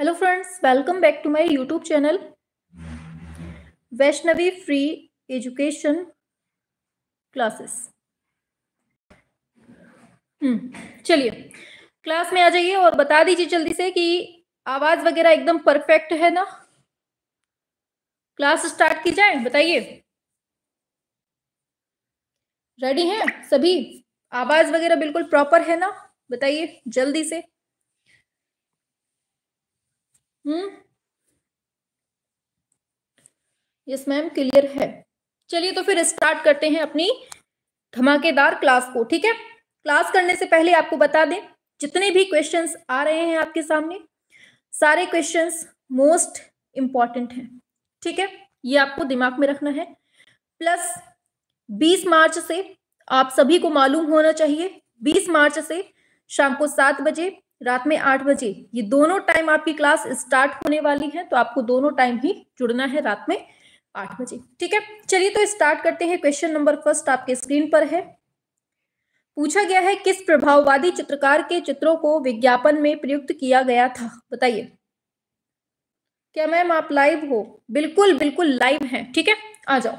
Hello friends welcome back to my YouTube channel Vaishnavi free education classes चलिए class में आ जाइए और बता दीजिए जल्दी से कि आवाज वगैरह एकदम परफेक्ट है ना क्लास स्टार्ट की जाए बताइए रेडी हैं सभी आवाज वगैरह बिल्कुल प्रॉपर है ना बताइए जल्दी से हम्म यस मैम क्लियर है चलिए तो फिर स्टार्ट करते हैं अपनी धमाकेदार क्लास को ठीक है क्लास करने से पहले आपको बता दें जितने भी क्वेश्चंस आ रहे हैं आपके सामने सारे क्वेश्चंस मोस्ट इंपॉर्टेंट हैं ठीक है ये आपको दिमाग में रखना है प्लस 20 मार्च से आप सभी को मालूम होना चाहिए 20 मार्च से शाम को सात बजे रात में आठ बजे ये दोनों टाइम आपकी क्लास स्टार्ट होने वाली है तो आपको दोनों टाइम ही जुड़ना है रात में आठ बजे ठीक है चलिए तो स्टार्ट करते हैं क्वेश्चन नंबर फर्स्ट आपके स्क्रीन पर है पूछा गया है किस प्रभाववादी चित्रकार के चित्रों को विज्ञापन में प्रयुक्त किया गया था बताइए क्या मैम आप लाइव हो बिल्कुल बिल्कुल लाइव है ठीक है आ जाओ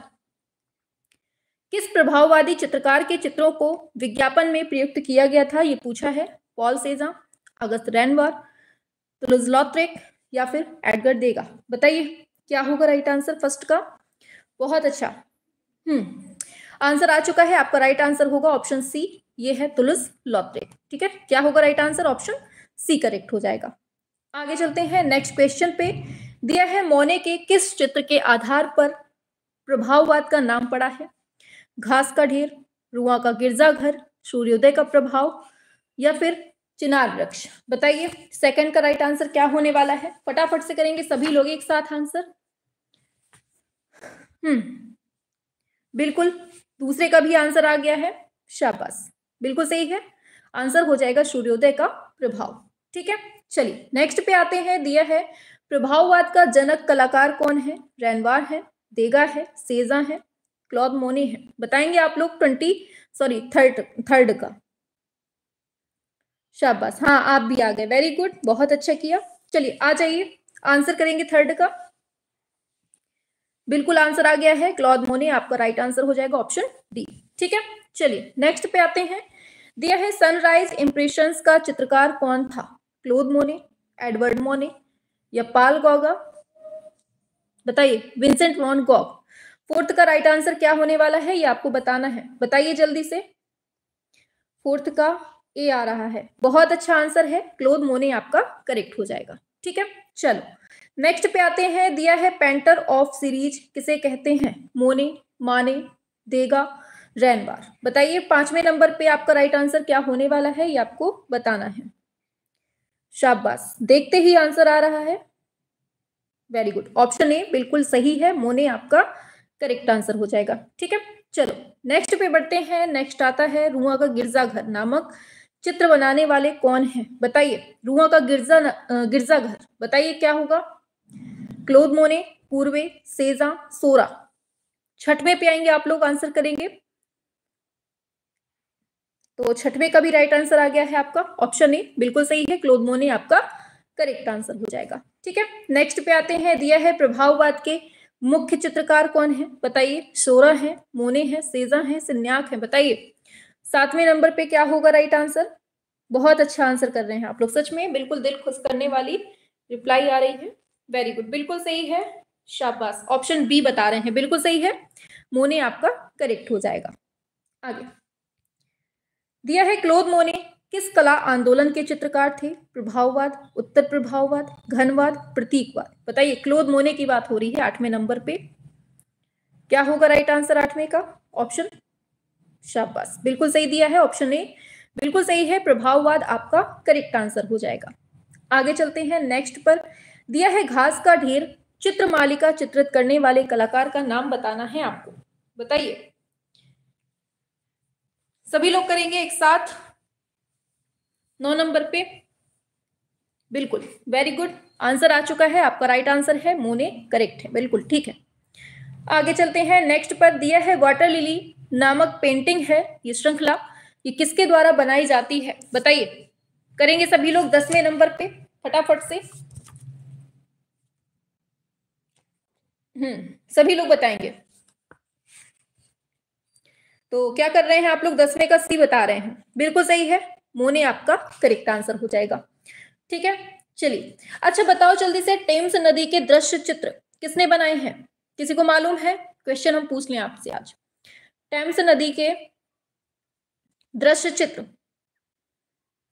किस प्रभाववादी चित्रकार के चित्रों को विज्ञापन में प्रयुक्त किया गया था ये पूछा है पॉल सेजा अगस्त रैनवर तुलजलॉत्रेक तो या फिर एडगर देगा बताइए क्या होगा राइट आंसर फर्स्ट का बहुत अच्छा हम्म आंसर आ चुका है आपका राइट आंसर होगा ऑप्शन सी ये है तुलस तो लॉत्रेक ठीक है क्या होगा right answer option C correct हो जाएगा आगे चलते हैं नेक्स्ट क्वेश्चन पे दिया है मोने के किस चित्र के आधार पर प्रभाववाद का नाम पड़ा है घास का ढेर रुआ का गिरजाघर सूर्योदय का प्रभाव या फिर चिनार वृक्ष बताइए सेकंड का राइट आंसर क्या होने वाला है फटाफट से करेंगे सभी लोग एक साथ आंसर हम्म बिल्कुल दूसरे का भी आंसर आ गया है शाबाश बिल्कुल सही है आंसर हो जाएगा सूर्योदय का प्रभाव ठीक है चलिए नेक्स्ट पे आते हैं दिया है प्रभाववाद का जनक कलाकार कौन है रैनवार है देगा है सेजा है क्लॉद मोनी है बताएंगे आप लोग ट्वेंटी सॉरी थर्ड थर्ड का शाबाश हाँ आप भी आ गए वेरी गुड बहुत अच्छा किया चलिए आ जाइए आंसर करेंगे थर्ड का बिल्कुल आंसर आ गया है क्लॉद मोने आपका राइट आंसर हो जाएगा ऑप्शन डी ठीक है चलिए नेक्स्ट पे आते हैं दिया है सनराइज इंप्रेशन का चित्रकार कौन था क्लोद मोने एडवर्ड मोने या पाल गोगा बताइए विंसेंट वॉन गॉग फोर्थ का राइट आंसर क्या होने वाला है ये आपको बताना है बताइए जल्दी से फोर्थ का ए आ रहा है बहुत अच्छा आंसर है क्लोद मोने आपका करेक्ट हो जाएगा ठीक है चलो नेक्स्ट पे आते हैं दिया है पेंटर ऑफ सीरीज किसे कहते हैं मोने माने देगा रैनवार बताइए पांचवें नंबर पे आपका राइट आंसर क्या होने वाला है ये आपको बताना है शाबाश देखते ही आंसर आ रहा है वेरी गुड ऑप्शन ए बिल्कुल सही है मोने आपका करेक्ट आंसर हो जाएगा ठीक है चलो नेक्स्ट पे बढ़ते हैं नेक्स्ट आता है रुआ का गिरजाघर नामक चित्र बनाने वाले कौन है बताइए रूहा का गिरजा गिरजा घर बताइए क्या होगा क्लोद मोने पूर्वे सेजा सोरा छठवें पे आएंगे आप लोग आंसर करेंगे तो छठवें का भी राइट आंसर आ गया है आपका ऑप्शन ए बिल्कुल सही है क्लोद मोने आपका करेक्ट आंसर हो जाएगा ठीक है नेक्स्ट पे आते हैं दिया है प्रभाववाद के मुख्य चित्रकार कौन है बताइए शोरा है मोने है सेजा है सिन्याक है बताइए सातवें नंबर पे क्या होगा राइट आंसर बहुत अच्छा आंसर कर रहे हैं आप लोग सच में बिल्कुल दिल खुश करने वाली रिप्लाई आ रही है वेरी गुड बिल्कुल सही है शाबाश ऑप्शन बी बता रहे हैं बिल्कुल सही है मोने आपका करेक्ट हो जाएगा आगे दिया है क्लोद मोने किस कला आंदोलन के चित्रकार थे प्रभाववाद उत्तर प्रभाववाद घनवाद प्रतीकवाद बताइए क्लोद मोने की बात हो रही है आठवें नंबर पे क्या होगा राइट आंसर आठवें का ऑप्शन शाबाश बिल्कुल सही दिया है ऑप्शन ए बिल्कुल सही है प्रभाववाद आपका करेक्ट आंसर हो जाएगा आगे चलते हैं नेक्स्ट पर दिया है घास का ढेर चित्र मालिका चित्रित करने वाले कलाकार का नाम बताना है आपको बताइए सभी लोग करेंगे एक साथ नौ नंबर पे बिल्कुल वेरी गुड आंसर आ चुका है आपका राइट आंसर है मोने करेक्ट है बिल्कुल ठीक है आगे चलते हैं नेक्स्ट पर दिया है वाटर लिली नामक पेंटिंग है ये श्रृंखला ये किसके द्वारा बनाई जाती है बताइए करेंगे सभी लोग दसवें नंबर पे फटाफट से हम्म सभी लोग बताएंगे तो क्या कर रहे हैं आप लोग दसवें का सी बता रहे हैं बिल्कुल सही है मोने आपका करेक्ट आंसर हो जाएगा ठीक है चलिए अच्छा बताओ जल्दी से टेम्स नदी के दृश्य चित्र किसने बनाए हैं किसी को मालूम है क्वेश्चन हम पूछ लें आपसे आज टेम्स नदी के दृश्य चित्र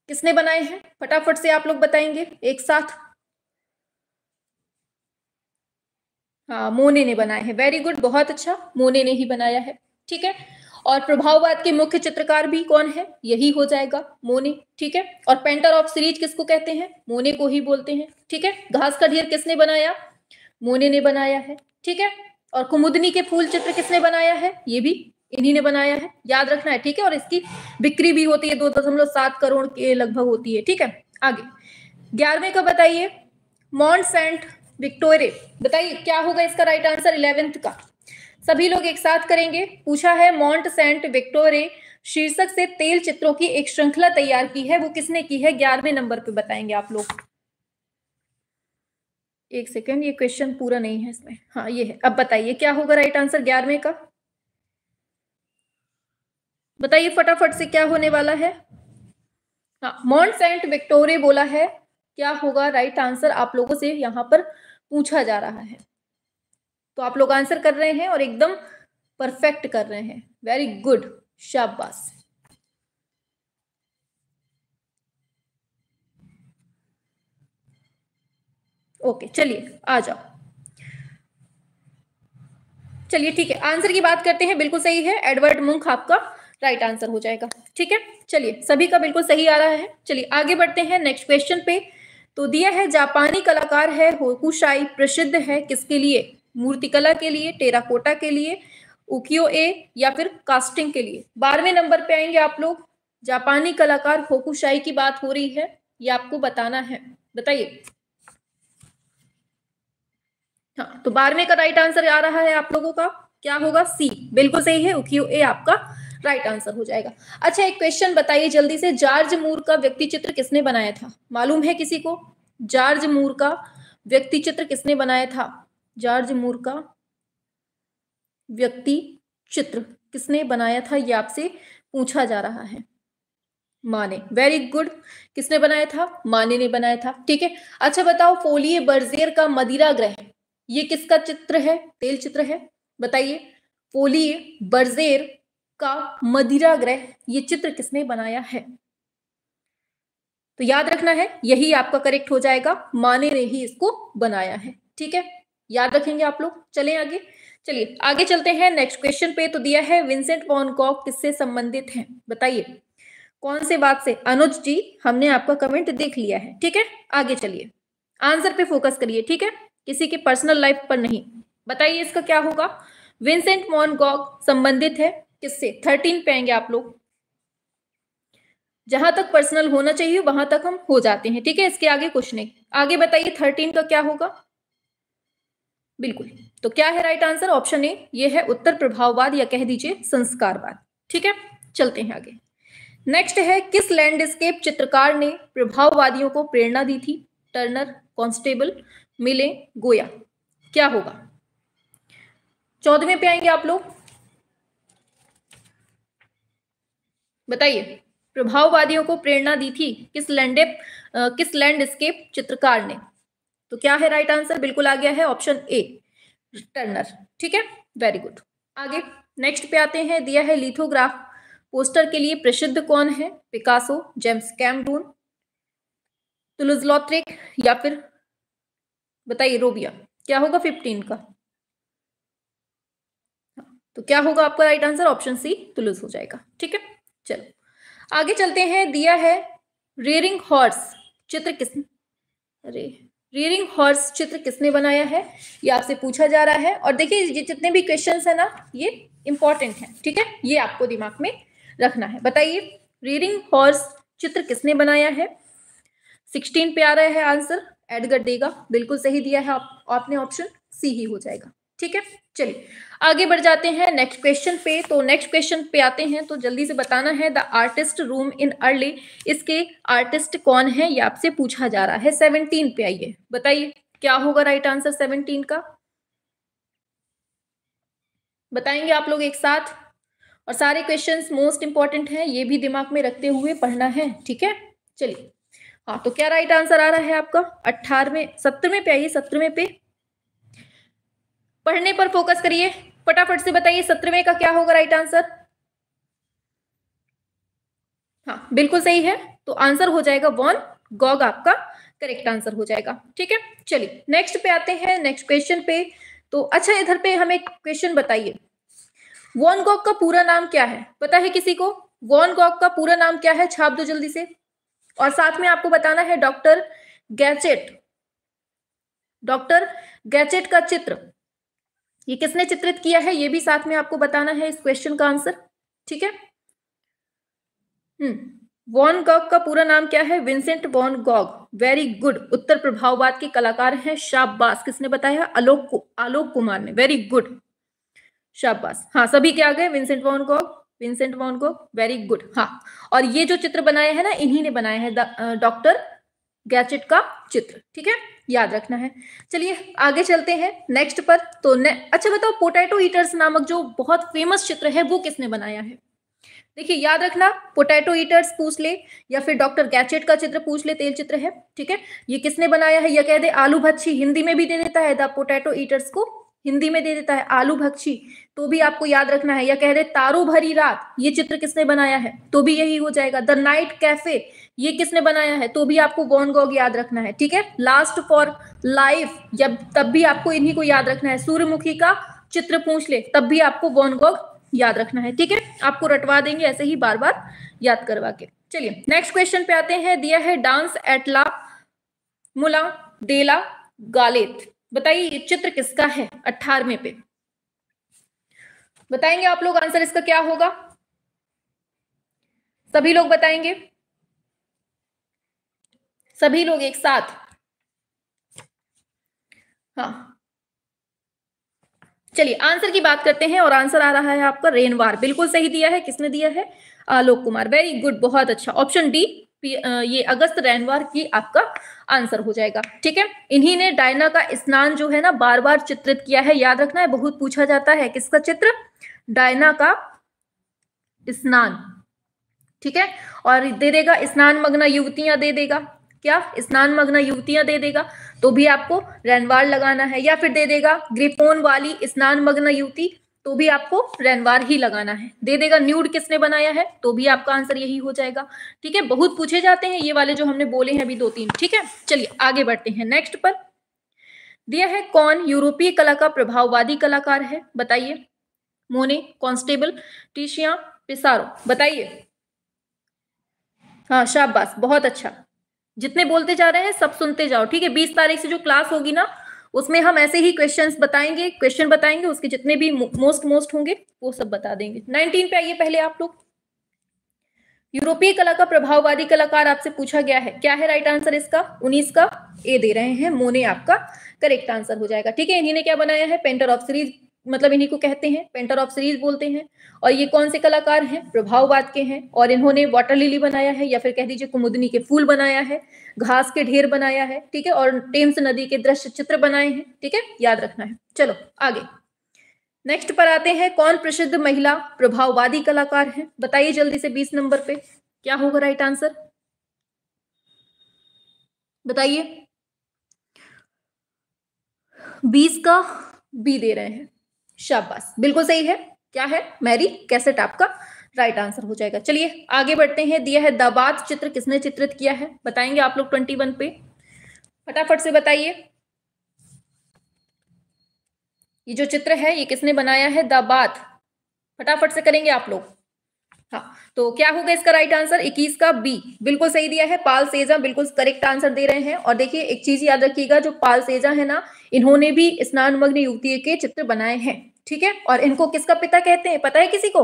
किसने बनाए हैं फटाफट से आप लोग बताएंगे एक साथ हाँ मोने ने बनाए हैं वेरी गुड बहुत अच्छा मोने ने ही बनाया है ठीक है और प्रभाववाद के मुख्य चित्रकार भी कौन है यही हो जाएगा मोने ठीक है और पेंटर ऑफ सीरीज किसको कहते हैं मोने को ही बोलते हैं ठीक है घास का ढेर किसने बनाया मोने ने बनाया है ठीक है और कुमुदनी के फूल चित्र किसने बनाया है ये भी इन्हीं ने बनाया है याद रखना है ठीक है और इसकी बिक्री भी होती है दो दशमलव सात करोड़ के लगभग होती है ठीक है आगे ग्यारहवें का बताइए मॉन्ट सेंट विक्टोरे बताइए क्या होगा इसका राइट आंसर इलेवेंथ का सभी लोग एक साथ करेंगे पूछा है मॉन्ट सेंट विक्टोरे शीर्षक से तेल चित्रों की एक श्रृंखला तैयार की है वो किसने की है ग्यारहवें नंबर पे बताएंगे आप लोग एक सेकेंड ये क्वेश्चन पूरा नहीं है इसमें हाँ ये है अब बताइए क्या होगा राइट आंसर ग्यारहवें का बताइए फटाफट से क्या होने वाला है माउंट सेंट विक्टोरिया बोला है क्या होगा राइट आंसर आप लोगों से यहां पर पूछा जा रहा है तो आप लोग आंसर कर रहे हैं और एकदम परफेक्ट कर रहे हैं वेरी गुड शाबाश ओके चलिए आ जाओ चलिए ठीक है आंसर की बात करते हैं बिल्कुल सही है एडवर्ड मुंख आपका राइट आंसर हो जाएगा ठीक है चलिए सभी का बिल्कुल सही आ रहा है चलिए आगे बढ़ते हैं नेक्स्ट क्वेश्चन पे तो दिया है जापानी कलाकार है होकुशाई प्रसिद्ध है किसके लिए मूर्तिकला के लिए टेराकोटा के लिए उकियो ए या फिर कास्टिंग के लिए बारहवें नंबर पे आएंगे आप लोग जापानी कलाकार होकुशाई की बात हो रही है ये आपको बताना है बताइए हाँ तो बारहवें का राइट आंसर आ रहा है आप लोगों का क्या होगा सी बिल्कुल सही है उकियो ए आपका राइट आंसर हो जाएगा अच्छा एक क्वेश्चन बताइए जल्दी से जॉर्ज मूर का व्यक्ति चित्र किसने बनाया था मालूम है किसी को जॉर्ज मूर का व्यक्ति चित्र किसने बनाया था जॉर्ज मूर का व्यक्ति चित्र किसने बनाया था ये आपसे पूछा जा रहा है माने वेरी गुड किसने बनाया था माने ने बनाया था ठीक है अच्छा बताओ फोलिए बर्जेर का मदिरा ग्रह ये किसका चित्र है तेल चित्र है बताइए फोलिए बर्जेर का ग्रह ये चित्र किसने बनाया है तो याद रखना है यही आपका करेक्ट हो जाएगा माने ने ही इसको बनाया है ठीक है याद रखेंगे आप लोग चले आगे चलिए आगे चलते हैं नेक्स्ट क्वेश्चन पे तो दिया है विंसेंट वॉनकॉक किससे संबंधित है बताइए कौन से बात से अनुज जी हमने आपका कमेंट देख लिया है ठीक है आगे चलिए आंसर पे फोकस करिए ठीक है किसी के पर्सनल लाइफ पर नहीं बताइए इसका क्या होगा विंसेंट मॉनगॉग संबंधित है किससे थर्टीन पे आएंगे आप लोग जहां तक पर्सनल होना चाहिए वहां तक हम हो जाते हैं ठीक है इसके आगे कुछ नहीं आगे बताइए थर्टीन का क्या होगा बिल्कुल तो क्या है राइट आंसर ऑप्शन ए ये है उत्तर प्रभाववाद या कह दीजिए संस्कारवाद ठीक है चलते हैं आगे नेक्स्ट है किस लैंडस्केप चित्रकार ने प्रभाववादियों को प्रेरणा दी थी टर्नर कॉन्स्टेबल मिले गोया क्या होगा चौदहवें पे आएंगे आप लोग बताइए प्रभाववादियों को प्रेरणा दी थी किस लैंड किस लैंडस्केप चित्रकार ने तो क्या है राइट आंसर बिल्कुल आ गया है ऑप्शन ए टर्नर ठीक है वेरी गुड आगे नेक्स्ट पे आते हैं दिया है लिथोग्राफ पोस्टर के लिए प्रसिद्ध कौन है पिकासो जेम्स कैमडून तुलुजलॉत्रिक या फिर बताइए रोबिया क्या होगा फिफ्टीन का तो क्या होगा आपका right answer option C Toulouse हो जाएगा ठीक है चलो आगे चलते हैं दिया है रेयरिंग हॉर्स चित्र किसने अरे रियरिंग हॉर्स चित्र किसने बनाया है ये आपसे पूछा जा रहा है और देखिए ये जितने भी क्वेश्चन है ना ये इंपॉर्टेंट है ठीक है ये आपको दिमाग में रखना है बताइए रेयरिंग हॉर्स चित्र किसने बनाया है सिक्सटीन पे आ रहा है आंसर एडगर देगा बिल्कुल सही दिया है आप, आपने ऑप्शन सी ही हो जाएगा ठीक है चलिए आगे बढ़ जाते हैं नेक्स्ट क्वेश्चन पे तो नेक्स्ट क्वेश्चन पे आते हैं तो जल्दी से बताना है the artist room in early इसके आर्टिस्ट कौन है ये आपसे पूछा जा रहा है सेवनटीन पे आइए बताइए क्या होगा राइट आंसर सेवनटीन का बताएंगे आप लोग एक साथ और सारे क्वेश्चंस मोस्ट इंपॉर्टेंट हैं ये भी दिमाग में रखते हुए पढ़ना है ठीक है चलिए हाँ तो क्या राइट आंसर आ रहा है आपका अट्ठारहवें सत्रहवें पे आइए सत्रहवें पे पढ़ने पर फोकस करिए फटाफट से बताइए सत्रहवें का क्या होगा राइट आंसर हाँ बिल्कुल सही है तो आंसर हो जाएगा वॉन गॉग आपका करेक्ट आंसर हो जाएगा ठीक है चलिए नेक्स्ट पे आते हैं नेक्स्ट क्वेश्चन पे तो अच्छा इधर पे हमें क्वेश्चन बताइए वॉन गॉग का पूरा नाम क्या है पता है किसी को वॉन गॉग का पूरा नाम क्या है छाप दो जल्दी से और साथ में आपको बताना है डॉक्टर गैचेट डॉक्टर गैचेट का चित्र ये किसने चित्रित किया है ये भी साथ में आपको बताना है इस क्वेश्चन का आंसर ठीक है वॉन हम्म, गॉग का पूरा नाम क्या है Vincent van Gogh very good उत्तर प्रभाववाद के कलाकार हैं शाबाश किसने बताया आलोक कु, आलोक कुमार ने वेरी गुड शाबाश हाँ सभी क्या आ गए Vincent van Gogh Vincent van Gogh very good हाँ और ये जो चित्र बनाया है ना इन्हीं ने बनाया है डॉक्टर गैजेट का चित्र ठीक है याद रखना है चलिए आगे चलते हैं नेक्स्ट पर तो ने, अच्छा बताओ पोटैटो ईटर्स नामक जो बहुत फेमस चित्र है वो किसने बनाया है देखिए याद रखना पोटैटो ईटर्स पूछ ले या फिर डॉक्टर गैचेट का चित्र पूछ ले तेल चित्र है ठीक है ये किसने बनाया है या कह दे आलू भक्षी हिंदी में भी दे देता है द पोटैटो ईटर्स को हिंदी में दे देता है आलू भक्षी तो भी आपको याद रखना है या कह दे तारो भरी रात ये चित्र किसने बनाया है तो भी यही हो जाएगा द नाइट कैफे ये किसने बनाया है तो भी आपको गॉन गॉग याद रखना है ठीक है लास्ट फॉर लाइफ जब तब भी आपको इन्हीं को याद रखना है सूर्यमुखी का चित्र पूछ ले तब भी आपको गॉन गॉग याद रखना है ठीक है आपको रटवा देंगे ऐसे ही बार बार याद करवा के चलिए नेक्स्ट क्वेश्चन पे आते हैं दिया है डांस एटला मुला देला गालेत बताइए ये चित्र किसका है अठारवे पे बताएंगे आप लोग आंसर इसका क्या होगा सभी लोग बताएंगे सभी लोग एक साथ हाँ चलिए आंसर की बात करते हैं और आंसर आ रहा है आपका रेनवार बिल्कुल सही दिया है किसने दिया है आलोक कुमार वेरी गुड बहुत अच्छा ऑप्शन डी ये अगस्त रेनवार की आपका आंसर हो जाएगा ठीक है इन्हीं ने डायना का स्नान जो है ना बार बार चित्रित किया है याद रखना है बहुत पूछा जाता है किसका चित्र डायना का स्नान ठीक है और दे देगा स्नान मगना युवतियां दे देगा क्या स्नान मग्न युवतियां दे देगा तो भी आपको रैनवार लगाना है या फिर दे देगा ग्रिपोन वाली स्नान मग्न युवती तो भी आपको रैनवार ही लगाना है दे देगा न्यूड किसने बनाया है तो भी आपका आंसर यही हो जाएगा ठीक है बहुत पूछे जाते हैं ये वाले जो हमने बोले हैं अभी दो तीन ठीक है चलिए आगे बढ़ते हैं नेक्स्ट पर दिया है कौन यूरोपीय कला का प्रभाववादी कलाकार है बताइए मोने कॉन्स्टेबल टीशिया पिसारो बताइए हाँ शाबाश बहुत अच्छा जितने बोलते जा रहे हैं सब सुनते जाओ ठीक है बीस तारीख से जो क्लास होगी ना उसमें हम ऐसे ही क्वेश्चन बताएंगे क्वेश्चन बताएंगे उसके जितने भी मोस्ट मोस्ट होंगे वो सब बता देंगे नाइनटीन पे आइए पहले आप लोग यूरोपीय कला का प्रभाववादी कलाकार आपसे पूछा गया है क्या है राइट आंसर इसका उन्नीस का ए दे रहे हैं मोने आपका करेक्ट आंसर हो जाएगा ठीक है इन्हीं ने क्या बनाया है पेंटर ऑफ सीरीज मतलब इन्हीं को कहते हैं पेंटर ऑफ सीरीज बोलते हैं और ये कौन से कलाकार हैं प्रभाववाद के हैं और इन्होंने वाटर लिली बनाया है या फिर कह दीजिए कुमुदनी के फूल बनाया है घास के ढेर बनाया है ठीक है और टेम्स नदी के दृश्य चित्र बनाए हैं ठीक है याद रखना है चलो आगे नेक्स्ट पर आते हैं कौन प्रसिद्ध महिला प्रभाववादी कलाकार है बताइए जल्दी से बीस नंबर पे क्या होगा राइट आंसर बताइए बीस का बी दे रहे हैं शाबाश बिल्कुल सही है क्या है मैरी कैसेट आपका राइट आंसर हो जाएगा चलिए आगे बढ़ते हैं दिया है दाबात चित्र किसने चित्रित किया है बताएंगे आप लोग ट्वेंटी वन पे फटाफट से बताइए ये जो चित्र है ये किसने बनाया है दाबात फटाफट से करेंगे आप लोग तो क्या होगा इसका राइट आंसर 21 का बी बिल्कुल सही दिया है पाल सेजा बिल्कुल करेक्ट आंसर दे रहे हैं और देखिए एक चीज याद रखिएगा जो पाल सेजा है ना इन्होंने भी स्नान मग्न युवती के चित्र बनाए हैं ठीक है और इनको किसका पिता कहते हैं पता है किसी को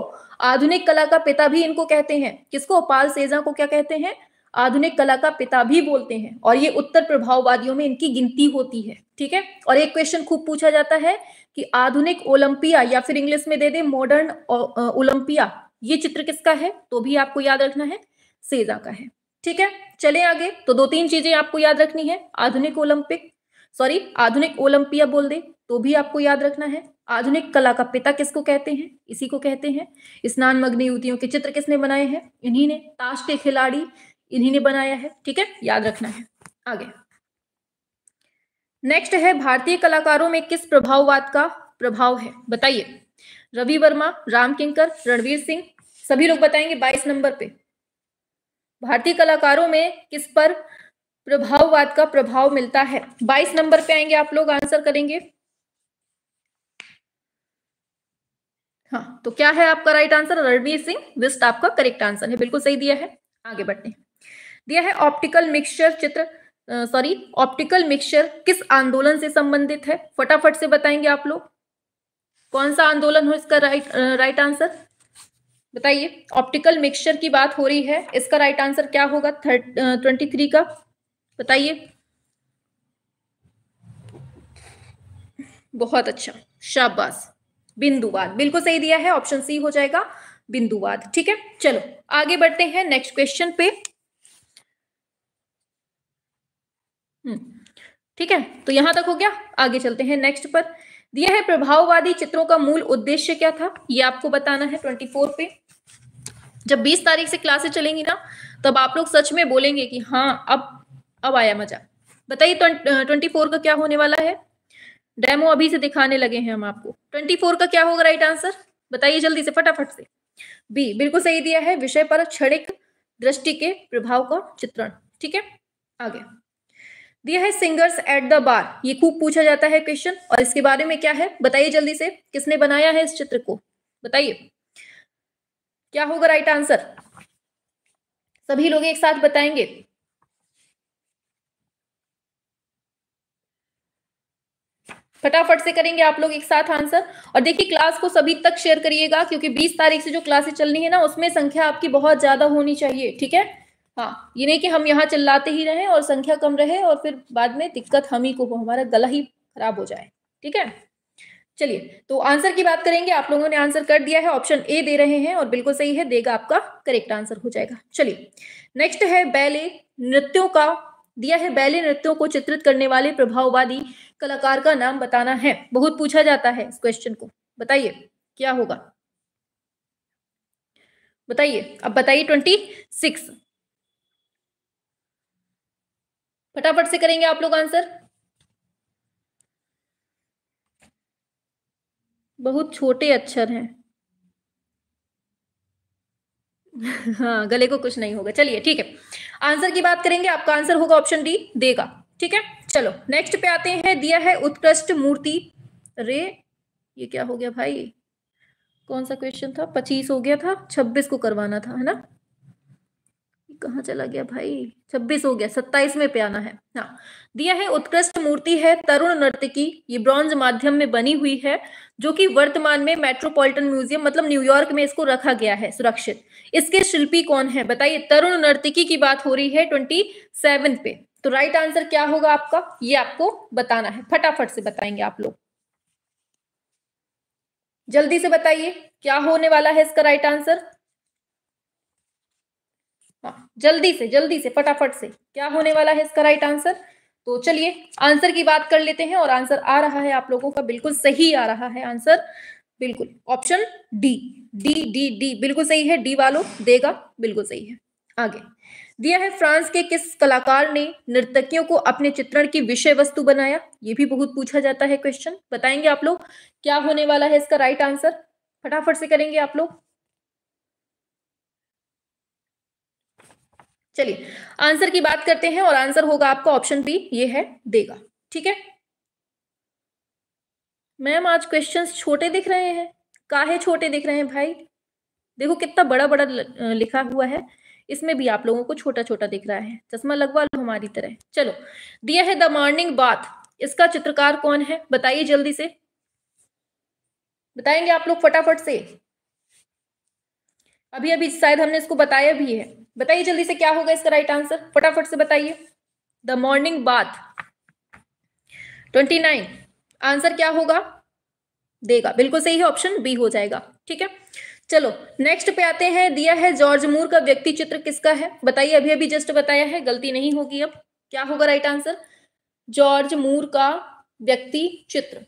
आधुनिक कला का पिता भी इनको कहते हैं किसको पाल सेजा को क्या कहते हैं आधुनिक कला का पिता भी बोलते हैं और ये उत्तर प्रभाववादियों में इनकी गिनती होती है ठीक है और एक क्वेश्चन खूब पूछा जाता है कि आधुनिक ओलंपिया या फिर इंग्लिश में दे दे मॉडर्न ओलंपिया ये चित्र किसका है तो भी आपको याद रखना है सेजा का है ठीक है चले आगे तो दो तीन चीजें आपको याद रखनी है आधुनिक ओलंपिक सॉरी आधुनिक ओलंपिया बोल दे तो भी आपको याद रखना है आधुनिक कला का पिता किसको कहते हैं इसी को कहते हैं स्नान मग्न युवतियों के चित्र किसने बनाए हैं इन्हीं ने ताश के खिलाड़ी इन्हीं ने बनाया है ठीक है याद रखना है आगे नेक्स्ट है भारतीय कलाकारों में किस प्रभाववाद का प्रभाव है बताइए रवि वर्मा राम किंकर रणवीर सिंह सभी लोग बताएंगे बाईस नंबर पे भारतीय कलाकारों में किस पर प्रभाववाद का प्रभाव मिलता है बाईस नंबर पे आएंगे आप लोग आंसर करेंगे हाँ तो क्या है आपका राइट आंसर रणवीर सिंह विस्ट तो आपका करेक्ट आंसर है बिल्कुल सही दिया है आगे बढ़ते दिया है ऑप्टिकल मिक्सचर चित्र सॉरी ऑप्टिकल मिक्सचर किस आंदोलन से संबंधित है फटाफट से बताएंगे आप लोग कौन सा आंदोलन हो इसका राइट राइट आंसर बताइए ऑप्टिकल मिक्सचर की बात हो रही है इसका राइट आंसर क्या होगा ट्वेंटी थ्री का बताइए बहुत अच्छा शाबाश बिंदुवाद बिल्कुल सही दिया है ऑप्शन सी हो जाएगा बिंदुवाद ठीक है चलो आगे बढ़ते हैं नेक्स्ट क्वेश्चन पे हम्म, ठीक है तो यहां तक हो गया आगे चलते हैं नेक्स्ट पर दिया है प्रभाववादी चित्रों का मूल उद्देश्य क्या था ये आपको बताना है ट्वेंटी फोर पे जब 20 तारीख से क्लासेस चलेंगी ना तब आप लोग सच में बोलेंगे कि हाँ अब अब आया मजा बताइए ट्वेंटी फोर का क्या होने वाला है डेमो अभी से दिखाने लगे हैं हम आपको ट्वेंटी फोर का क्या होगा राइट आंसर बताइए जल्दी से फटाफट से बी बिल्कुल सही दिया है विषय पर क्षणिक दृष्टि के प्रभाव का चित्रण ठीक है आगे दिया है सिंगर्स एट द बार ये खूब पूछा जाता है क्वेश्चन और इसके बारे में क्या है बताइए जल्दी से किसने बनाया है इस चित्र को बताइए क्या होगा राइट आंसर सभी लोग एक साथ बताएंगे फटाफट से करेंगे आप लोग एक साथ आंसर और देखिए क्लास को सभी तक शेयर करिएगा क्योंकि 20 तारीख से जो क्लासेस चलनी है ना उसमें संख्या आपकी बहुत ज्यादा होनी चाहिए ठीक है हाँ ये नहीं कि हम यहाँ चिल्लाते ही रहें और संख्या कम रहे और फिर बाद में दिक्कत हम ही को हो हमारा गला ही खराब हो जाए ठीक है चलिए तो आंसर की बात करेंगे आप लोगों ने आंसर कर दिया है ऑप्शन ए दे रहे हैं और बिल्कुल सही है देगा आपका करेक्ट आंसर हो जाएगा चलिए नेक्स्ट है बैले नृत्यों का दिया है बैले नृत्यों को चित्रित करने वाले प्रभाववादी कलाकार का नाम बताना है बहुत पूछा जाता है इस क्वेश्चन को बताइए क्या होगा बताइए अब बताइए ट्वेंटी सिक्स फटाफट से करेंगे आप लोग आंसर बहुत छोटे अक्षर हैं हाँ गले को कुछ नहीं होगा चलिए ठीक है आंसर की बात करेंगे आपका आंसर होगा ऑप्शन डी देगा ठीक है चलो नेक्स्ट पे आते हैं दिया है उत्कृष्ट मूर्ति रे ये क्या हो गया भाई कौन सा क्वेश्चन था पच्चीस हो गया था छब्बीस को करवाना था है ना कहा चला गया भाई छब्बीस हो गया सत्ताईस में पे आना है हाँ दिया है उत्कृष्ट मूर्ति है तरुण नर्तकी ये ब्रॉन्ज माध्यम में बनी हुई है जो कि वर्तमान में मेट्रोपॉलिटन म्यूजियम मतलब न्यूयॉर्क में इसको रखा गया है सुरक्षित इसके शिल्पी कौन है बताइए तरुण नर्तिकी की बात हो रही है ट्वेंटी सेवन पे तो राइट आंसर क्या होगा आपका ये आपको बताना है फटाफट से बताएंगे आप लोग जल्दी से बताइए क्या होने वाला है इसका राइट हाँ, आंसर जल्दी से जल्दी से फटाफट से क्या होने वाला है इसका राइट आंसर तो चलिए आंसर की बात कर लेते हैं और आंसर आ रहा है आप लोगों का बिल्कुल सही आ रहा है आंसर बिल्कुल option D D D D बिल्कुल सही है डी वालों देगा बिल्कुल सही है आगे दिया है फ्रांस के किस कलाकार ने नर्तकियों को अपने चित्रण की विषय वस्तु बनाया ये भी बहुत पूछा जाता है क्वेश्चन बताएंगे आप लोग क्या होने वाला है इसका राइट आंसर फटाफट से करेंगे आप लोग चलिए आंसर की बात करते हैं और आंसर होगा आपका ऑप्शन बी ये है देगा ठीक है मैम आज क्वेश्चंस छोटे दिख रहे हैं काहे छोटे दिख रहे हैं भाई देखो कितना बड़ा बड़ा लिखा हुआ है इसमें भी आप लोगों को छोटा छोटा दिख रहा है चश्मा लगवा लो हमारी तरह चलो दिया है द मॉर्निंग बाथ इसका चित्रकार कौन है बताइए जल्दी से बताएंगे आप लोग फटाफट से अभी अभी शायद हमने इसको बताया भी है बताइए जल्दी से क्या होगा इसका राइट आंसर फटाफट से बताइए the morning bath twenty nine answer क्या होगा देगा बिल्कुल सही है ऑप्शन बी हो जाएगा ठीक है चलो नेक्स्ट पे आते हैं दिया है जॉर्ज मूर का व्यक्ति चित्र किसका है बताइए अभी अभी जस्ट बताया है गलती नहीं होगी अब क्या होगा राइट आंसर जॉर्ज मूर का व्यक्ति चित्र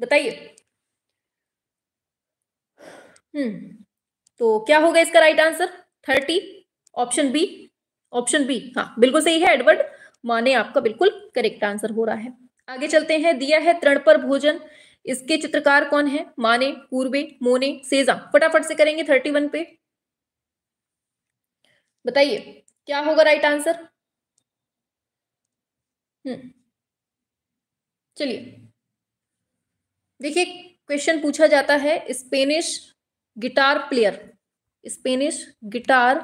बताइए हम्म तो क्या होगा इसका right answer thirty option B option B हाँ बिल्कुल सही है एडवर्ड माने आपका बिल्कुल करेक्ट आंसर हो रहा है आगे चलते हैं दिया है तृण पर भोजन इसके चित्रकार कौन है माने पूर्वे मोने सेजा फटाफट से करेंगे थर्टी वन पे बताइए क्या होगा राइट आंसर हम्म। चलिए देखिए क्वेश्चन पूछा जाता है Spanish guitar player Spanish guitar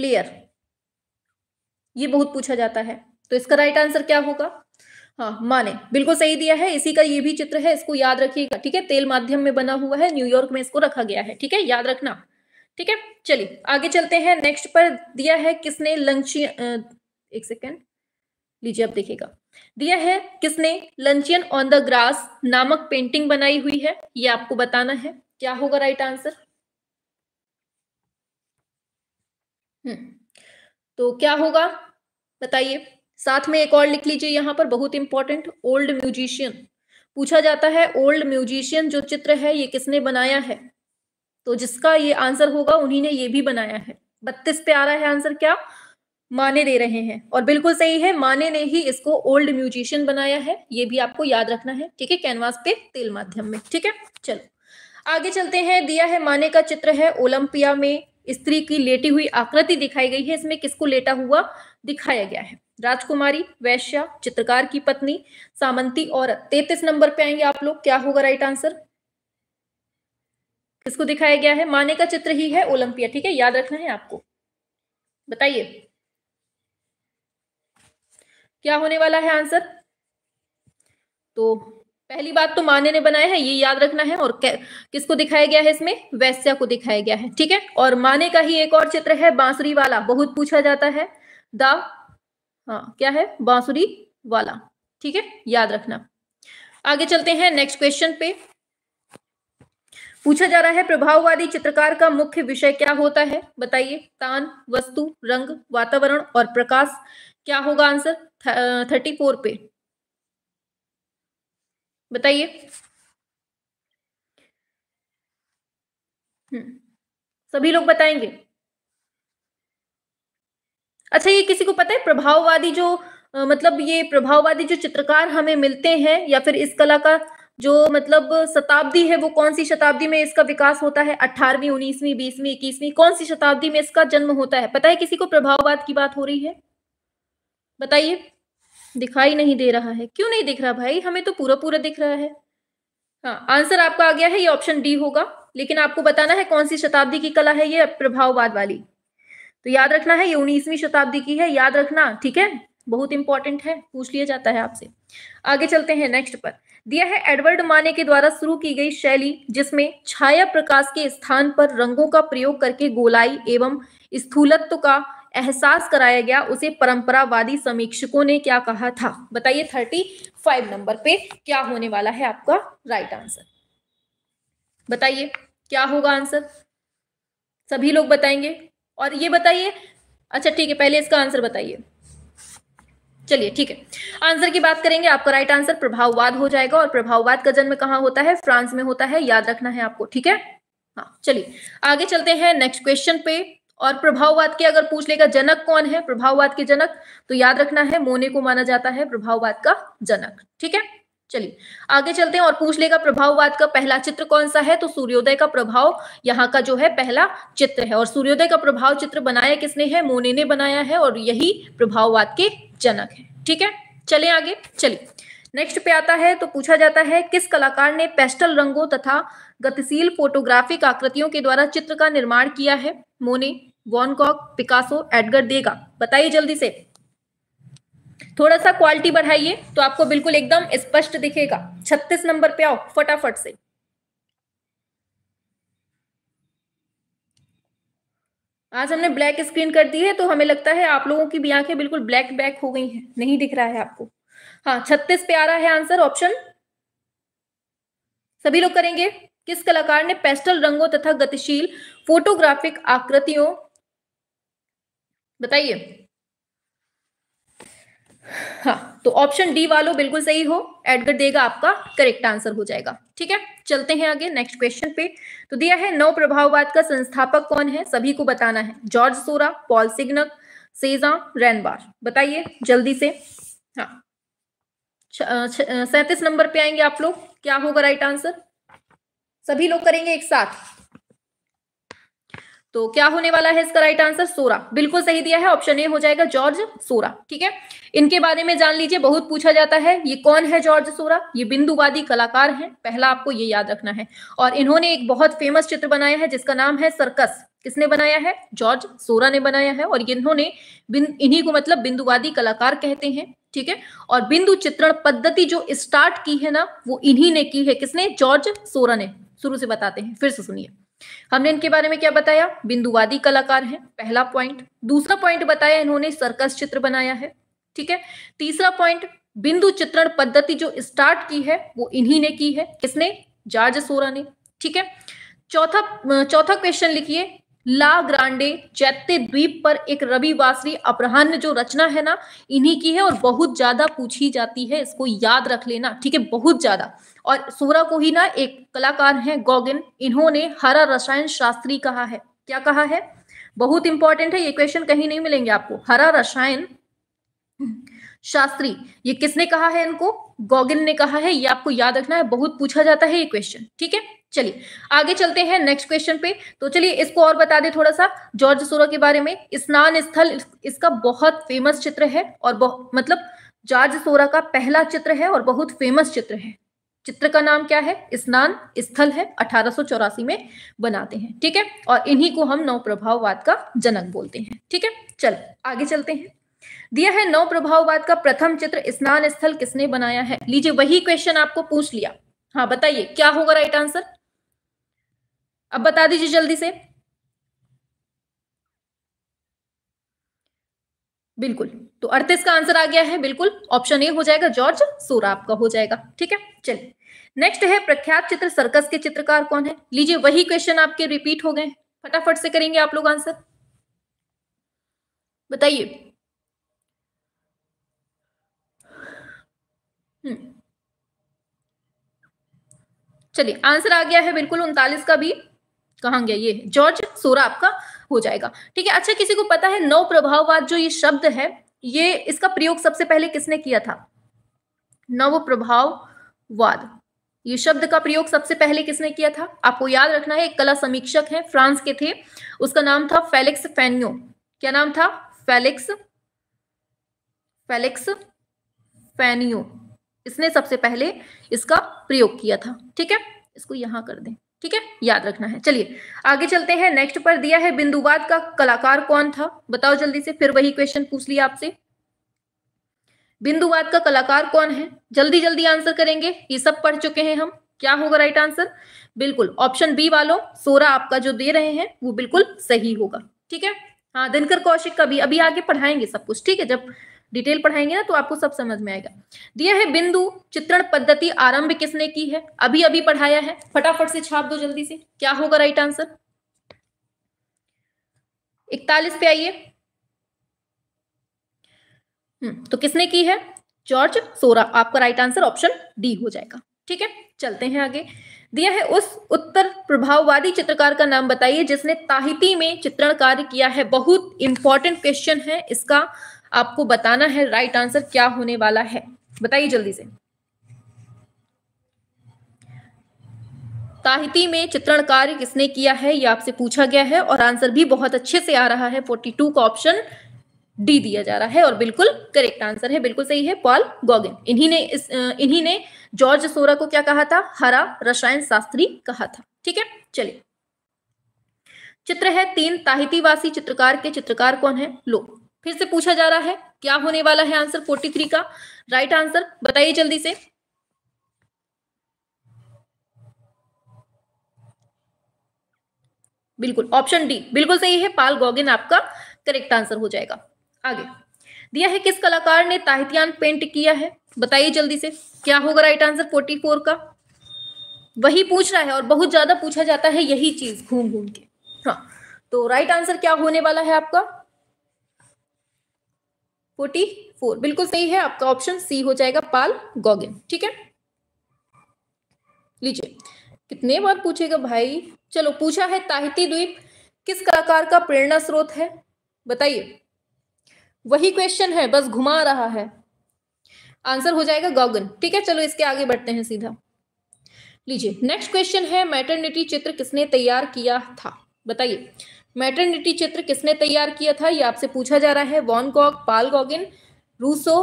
player ये बहुत पूछा जाता है तो इसका राइट आंसर क्या होगा हाँ माने बिल्कुल सही दिया है इसी का ये भी चित्र है इसको याद रखिएगा ठीक है तेल माध्यम में बना हुआ है न्यूयॉर्क में इसको रखा गया है ठीक है याद रखना ठीक है चलिए आगे चलते हैं नेक्स्ट पर दिया है किसने लंचियन एक सेकेंड लीजिए आप देखिएगा दिया है किसने लंचियन ऑन द ग्रास नामक पेंटिंग बनाई हुई है ये आपको बताना है क्या होगा राइट आंसर हम्म, तो क्या होगा बताइए साथ में एक और लिख लीजिए यहाँ पर बहुत इंपॉर्टेंट ओल्ड म्यूजिशियन पूछा जाता है ओल्ड म्यूजिशियन जो चित्र है ये किसने बनाया है तो जिसका ये आंसर होगा उन्हीं ने ये भी बनाया है बत्तीस पे आ रहा है आंसर क्या माने दे रहे हैं और बिल्कुल सही है माने ने ही इसको ओल्ड म्यूजिशियन बनाया है ये भी आपको याद रखना है ठीक है कैनवास पे तेल माध्यम में ठीक है चलो आगे चलते हैं दिया है माने का चित्र है ओलंपिया में स्त्री की लेटी हुई आकृति दिखाई गई है इसमें किसको लेटा हुआ दिखाया गया है राजकुमारी वैश्या चित्रकार की पत्नी सामंती औरत तैतीस नंबर पे आएंगे आप लोग क्या होगा राइट आंसर किसको दिखाया गया है माने का चित्र ही है ओलंपिया ठीक है याद रखना है आपको बताइए क्या होने वाला है आंसर तो पहली बात तो माने ने बनाया है ये याद रखना है और किसको दिखाया गया है इसमें वैस्या को दिखाया गया है ठीक है और माने का ही एक और चित्र है बांसुरी वाला बहुत पूछा जाता है द हाँ क्या है बांसुरी वाला ठीक है याद रखना आगे चलते हैं नेक्स्ट क्वेश्चन पे पूछा जा रहा है प्रभाववादी चित्रकार का मुख्य विषय क्या होता है बताइए तान वस्तु रंग वातावरण और प्रकाश क्या होगा आंसर थर्टी फोर पे बताइए हम्म, सभी लोग बताएंगे अच्छा ये किसी को पता है प्रभाववादी जो आ, मतलब ये प्रभाववादी जो चित्रकार हमें मिलते हैं या फिर इस कला का जो मतलब शताब्दी है वो कौन सी शताब्दी में इसका विकास होता है अठारहवीं उन्नीसवीं बीसवीं इक्कीसवीं कौन सी शताब्दी में इसका जन्म होता है पता है किसी को प्रभाववाद की बात हो रही है बताइए दिखाई नहीं दे रहा है क्यों नहीं दिख रहा भाई हमें तो पूरा पूरा दिख रहा है हाँ आंसर आपका आ गया है ये ऑप्शन डी होगा लेकिन आपको बताना है कौन सी शताब्दी की कला है ये प्रभाववाद वाली तो याद रखना है ये उन्नीसवीं शताब्दी की है याद रखना ठीक है बहुत इंपॉर्टेंट है पूछ लिया जाता है आपसे आगे चलते हैं नेक्स्ट पर दिया है एडवर्ड माने के द्वारा शुरू की गई शैली जिसमें छाया प्रकाश के स्थान पर रंगों का प्रयोग करके गोलाई एवं स्थूलत्व का एहसास कराया गया उसे परंपरावादी समीक्षकों ने क्या कहा था बताइए थर्टी फाइव नंबर पे क्या होने वाला है आपका राइट आंसर बताइए क्या होगा आंसर सभी लोग बताएंगे और ये बताइए अच्छा ठीक है पहले इसका आंसर बताइए चलिए ठीक है आंसर की बात करेंगे आपका राइट आंसर प्रभाववाद हो जाएगा और प्रभाववाद का जन्म कहां होता है फ्रांस में होता है याद रखना है आपको ठीक है हाँ चलिए आगे चलते हैं नेक्स्ट क्वेश्चन पे और प्रभाववाद के अगर पूछ लेगा जनक कौन है प्रभाववाद के जनक तो याद रखना है मोने को माना जाता है प्रभाववाद का जनक ठीक है चलिए आगे चलते हैं और पूछ लेगा प्रभाववाद का पहला चित्र कौन सा है तो सूर्योदय का प्रभाव यहाँ का जो है पहला चित्र है और सूर्योदय का प्रभाव चित्र बनाया किसने है मोने ने बनाया है और यही प्रभाववाद के जनक है ठीक है चले आगे चलिए नेक्स्ट पे आता है तो पूछा जाता है किस कलाकार ने पेस्टल रंगों तथा गतिशील फोटोग्राफिक आकृतियों के द्वारा चित्र का निर्माण किया है मोने वॉनकॉक पिकासो एडगर देगा बताइए जल्दी से थोड़ा सा क्वालिटी बढ़ाइए तो आपको बिल्कुल एकदम स्पष्ट दिखेगा छत्तीस नंबर पे आओ फटाफट से आज हमने ब्लैक स्क्रीन कर दी है तो हमें लगता है आप लोगों की भी आंखें बिल्कुल ब्लैक बैक हो गई हैं नहीं दिख रहा है आपको हाँ छत्तीस पे आ रहा है आंसर ऑप्शन सभी लोग करेंगे किस कलाकार ने पेस्टल रंगों तथा गतिशील फोटोग्राफिक आकृतियों बताइए हाँ तो ऑप्शन डी वालों बिल्कुल सही हो एडगर देगा आपका करेक्ट आंसर हो जाएगा ठीक है चलते हैं आगे नेक्स्ट क्वेश्चन पे तो दिया है नव प्रभाववाद का संस्थापक कौन है सभी को बताना है जॉर्ज सोरा पॉल सिग्नक सेजा रैनबार बताइए जल्दी से हाँ सैतीस नंबर पे आएंगे आप लोग क्या होगा राइट आंसर सभी लोग करेंगे एक साथ तो क्या होने वाला है इसका राइट आंसर सोरा बिल्कुल सही दिया है ऑप्शन ए हो जाएगा जॉर्ज सोरा ठीक है इनके बारे में जान लीजिए बहुत पूछा जाता है ये कौन है जॉर्ज सोरा ये बिंदुवादी कलाकार हैं पहला आपको ये याद रखना है और इन्होंने एक बहुत फेमस चित्र बनाया है जिसका नाम है सर्कस किसने बनाया है जॉर्ज सोरा ने बनाया है और इन्होंने इन्हीं को मतलब बिंदुवादी कलाकार कहते हैं ठीक है और बिंदु चित्रण पद्धति जो स्टार्ट की है ना वो इन्हीं ने की है किसने जॉर्ज सोरा ने शुरू से बताते हैं फिर से सुनिए हमने इनके बारे में क्या बताया बिंदुवादी कलाकार हैं पहला पॉइंट दूसरा पॉइंट बताया इन्होंने सर्कस चित्र बनाया है ठीक है तीसरा पॉइंट बिंदु चित्रण पद्धति जो स्टार्ट की है वो इन्हीं ने की है किसने जॉर्ज सोरा ने ठीक है चौथा चौथा क्वेश्चन लिखिए ला ग्रांडे चैत्य द्वीप पर एक रविवासरी अपराह्न जो रचना है ना इन्हीं की है और बहुत ज्यादा पूछी जाती है इसको याद रख लेना ठीक है बहुत ज्यादा और सोरा को ही ना एक कलाकार हैं गोगिन इन्होंने हरा रसायन शास्त्री कहा है क्या कहा है बहुत इंपॉर्टेंट है ये क्वेश्चन कहीं नहीं मिलेंगे आपको हरा रसायन शास्त्री ये किसने कहा है इनको गोगिन ने कहा है ये आपको याद रखना है बहुत पूछा जाता है ये क्वेश्चन ठीक है चलिए आगे चलते हैं नेक्स्ट क्वेश्चन पे तो चलिए इसको और बता दे थोड़ा सा जॉर्ज सोरो के बारे में स्नान स्थल इसका बहुत फेमस चित्र है और मतलब जॉर्ज सोरा का पहला चित्र है और बहुत फेमस चित्र है चित्र का नाम क्या है स्नान स्थल है अठारह में बनाते हैं ठीक है और इन्हीं को हम नव प्रभाववाद का जनक बोलते हैं ठीक है चल आगे चलते हैं दिया है नव प्रभाववाद का प्रथम चित्र स्नान स्थल किसने बनाया है लीजिए वही क्वेश्चन आपको पूछ लिया हाँ बताइए क्या होगा राइट आंसर अब बता दीजिए जल्दी से बिल्कुल तो अड़तीस का आंसर आ गया है बिल्कुल ऑप्शन ए हो जाएगा जॉर्ज सोरा आपका हो जाएगा ठीक है चलिए नेक्स्ट है प्रख्यात चित्र सर्कस के चित्रकार कौन है लीजिए वही क्वेश्चन आपके रिपीट हो गए फटाफट से करेंगे आप लोग आंसर बताइए हम्म। चलिए आंसर आ गया है बिल्कुल उनतालीस का भी कहा गया ये जॉर्ज सोरा आपका हो जाएगा ठीक है अच्छा किसी को पता है नव प्रभाववाद जो ये शब्द है ये इसका प्रयोग सबसे पहले किसने किया था नव प्रभाववाद ये शब्द का प्रयोग सबसे पहले किसने किया था आपको याद रखना है एक कला समीक्षक है फ्रांस के थे उसका नाम था फेलिक्स फैनियो क्या नाम था फेलिक्स फेलिक्स फैनियो इसने सबसे पहले इसका प्रयोग किया था ठीक है इसको यहां कर दें ठीक है याद रखना है चलिए आगे चलते हैं नेक्स्ट पर दिया है बिंदुवाद का कलाकार कौन था बताओ जल्दी से फिर वही क्वेश्चन पूछ लिया आपसे बिंदुवाद का कलाकार कौन है जल्दी जल्दी आंसर करेंगे ये सब पढ़ चुके हैं हम क्या होगा राइट आंसर बिल्कुल ऑप्शन बी वालों सोरा आपका जो दे रहे हैं वो बिल्कुल सही होगा ठीक है हाँ दिनकर कौशिक का भी अभी आगे पढ़ाएंगे सब कुछ ठीक है जब डिटेल पढ़ाएंगे ना तो आपको सब समझ में आएगा दिया है बिंदु चित्रण पद्धति आरंभ किसने की है अभी अभी पढ़ाया है फटाफट से छाप दो जल्दी से क्या होगा राइट आंसर इकतालीस पे आइए हम्म, तो किसने की है जॉर्ज सोरा आपका राइट आंसर ऑप्शन डी हो जाएगा ठीक है चलते हैं आगे दिया है उस उत्तर प्रभाववादी चित्रकार का नाम बताइए जिसने ताहिती में चित्रण कार्य किया है बहुत इंपॉर्टेंट क्वेश्चन है इसका आपको बताना है राइट आंसर क्या होने वाला है बताइए जल्दी से ताहिती में चित्रण कार्य किसने किया है यह आपसे पूछा गया है और आंसर भी बहुत अच्छे से आ रहा है 42 का ऑप्शन डी दिया जा रहा है और बिल्कुल करेक्ट आंसर है बिल्कुल सही है पॉल गॉगिन इन्हीं ने इस इन्हीं ने जॉर्ज सोरा को क्या कहा था हरा रसायन शास्त्री कहा था ठीक है चलिए चित्र है तीन ताहितीवासी चित्रकार के चित्रकार कौन है लोग फिर से पूछा जा रहा है क्या होने वाला है आंसर फोर्टी थ्री का राइट आंसर बताइए जल्दी से बिल्कुल ऑप्शन डी बिल्कुल सही है पाल गोगिन आपका करेक्ट आंसर हो जाएगा आगे दिया है किस कलाकार ने ताहितियान पेंट किया है बताइए जल्दी से क्या होगा राइट आंसर फोर्टी फोर का वही पूछ रहा है और बहुत ज्यादा पूछा जाता है यही चीज घूम घूम के हाँ तो राइट आंसर क्या होने वाला है आपका फोर्टी फोर बिल्कुल सही है आपका ऑप्शन सी हो जाएगा पाल गॉगिन ठीक है लीजिए कितने बार पूछेगा भाई चलो पूछा है ताहिती द्वीप किस कलाकार का प्रेरणा स्रोत है बताइए वही क्वेश्चन है बस घुमा रहा है आंसर हो जाएगा गॉगन ठीक है चलो इसके आगे बढ़ते हैं सीधा लीजिए नेक्स्ट क्वेश्चन है मैटरनिटी चित्र किसने तैयार किया था बताइए मैटर्निटी चित्र किसने तैयार किया था ये आपसे पूछा जा रहा है Van Gogh Paul Gauguin Rousseau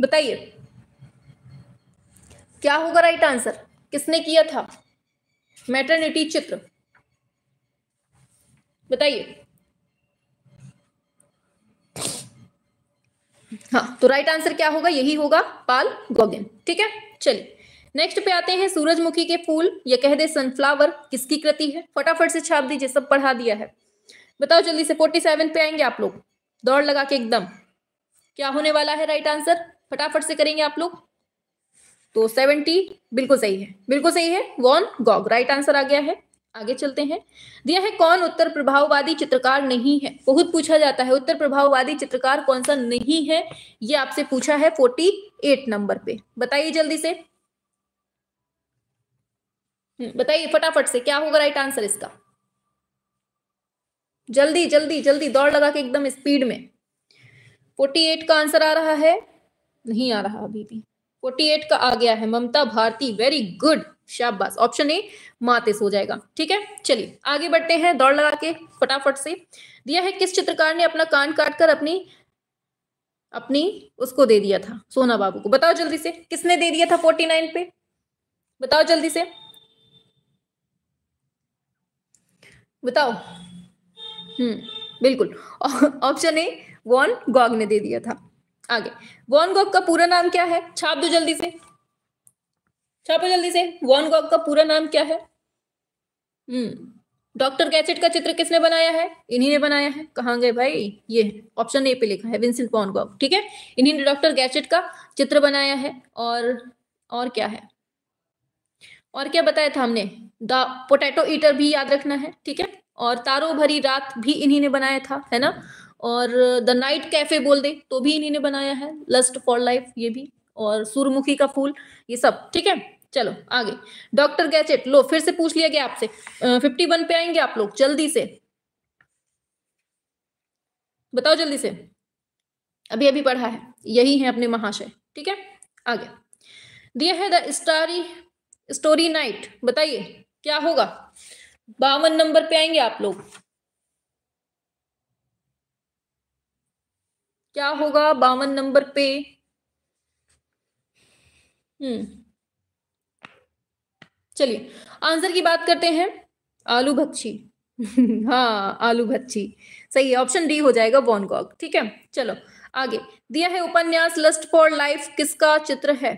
बताइए क्या होगा राइट आंसर किसने किया था मैटर्निटी चित्र बताइए हाँ तो राइट आंसर क्या होगा यही होगा पाल गोगिन ठीक है चलिए नेक्स्ट पे आते हैं सूरजमुखी के फूल या कह दे सनफ्लावर किसकी कृति है फटाफट से छाप दीजिए सब पढ़ा दिया है बताओ जल्दी से फोर्टी सेवन पे आएंगे आप लोग दौड़ लगा के एकदम क्या होने वाला है राइट आंसर फटाफट से करेंगे आप लोग तो सेवेंटी बिल्कुल सही है बिल्कुल सही है वॉन गॉग राइट आंसर आ गया है आगे चलते हैं दिया है कौन उत्तर प्रभाववादी चित्रकार नहीं है बहुत पूछा जाता है उत्तर प्रभाववादी चित्रकार कौन सा नहीं है ये आपसे पूछा है फोर्टी एट नंबर पे बताइए जल्दी से हम्म, बताइए फटाफट से क्या होगा राइट आंसर इसका जल्दी जल्दी जल्दी दौड़ लगा के एकदम स्पीड में फोर्टी एट का आंसर आ रहा है नहीं आ रहा अभी भी फोर्टी एट का आ गया है ममता भारती वेरी गुड शाबाश ऑप्शन ए मातिस हो जाएगा ठीक है चलिए आगे बढ़ते हैं दौड़ लगा के फटाफट से दिया है किस चित्रकार ने अपना कान काट कर अपनी अपनी उसको दे दिया था सोना बाबू को बताओ जल्दी से किसने दे दिया था फोर्टी नाइन पे बताओ जल्दी से बताओ हम्म, बिल्कुल ऑप्शन ए वॉन गॉग ने दे दिया था आगे वॉन गॉग का पूरा नाम क्या है छाप दो जल्दी से छापो जल्दी से वॉन गॉग का पूरा नाम क्या है हम्म डॉक्टर कैचेट का चित्र किसने बनाया है इन्हीं ने बनाया है कहाँ गए भाई ये ऑप्शन ए पे लिखा है विंसेंट वॉन गॉग ठीक है इन्हीं ने डॉक्टर कैचेट का चित्र बनाया है और और क्या है और क्या बताया था हमने द पोटैटो ईटर भी याद रखना है ठीक है और तारो भरी रात भी इन्हीं ने बनाया था है ना और द नाइट कैफे बोल दे तो भी इन्हीं ने बनाया है लस्ट फॉर लाइफ ये भी और सूर्यमुखी का फूल ये सब ठीक है चलो आगे डॉक्टर गैचेट लो फिर से पूछ लिया गया आपसे फिफ्टी वन पे आएंगे आप लोग जल्दी से बताओ जल्दी से अभी अभी पढ़ा है यही है अपने महाशय ठीक है आगे दिया है द स्टारी स्टोरी नाइट बताइए क्या होगा बावन नंबर पे आएंगे आप लोग क्या होगा बावन नंबर पे हम्म चलिए आंसर की बात करते हैं आलू भक्षी हाँ आलू भक्षी सही है ऑप्शन डी हो जाएगा वॉनगॉग ठीक है चलो आगे दिया है उपन्यास लस्ट फॉर लाइफ किसका चित्र है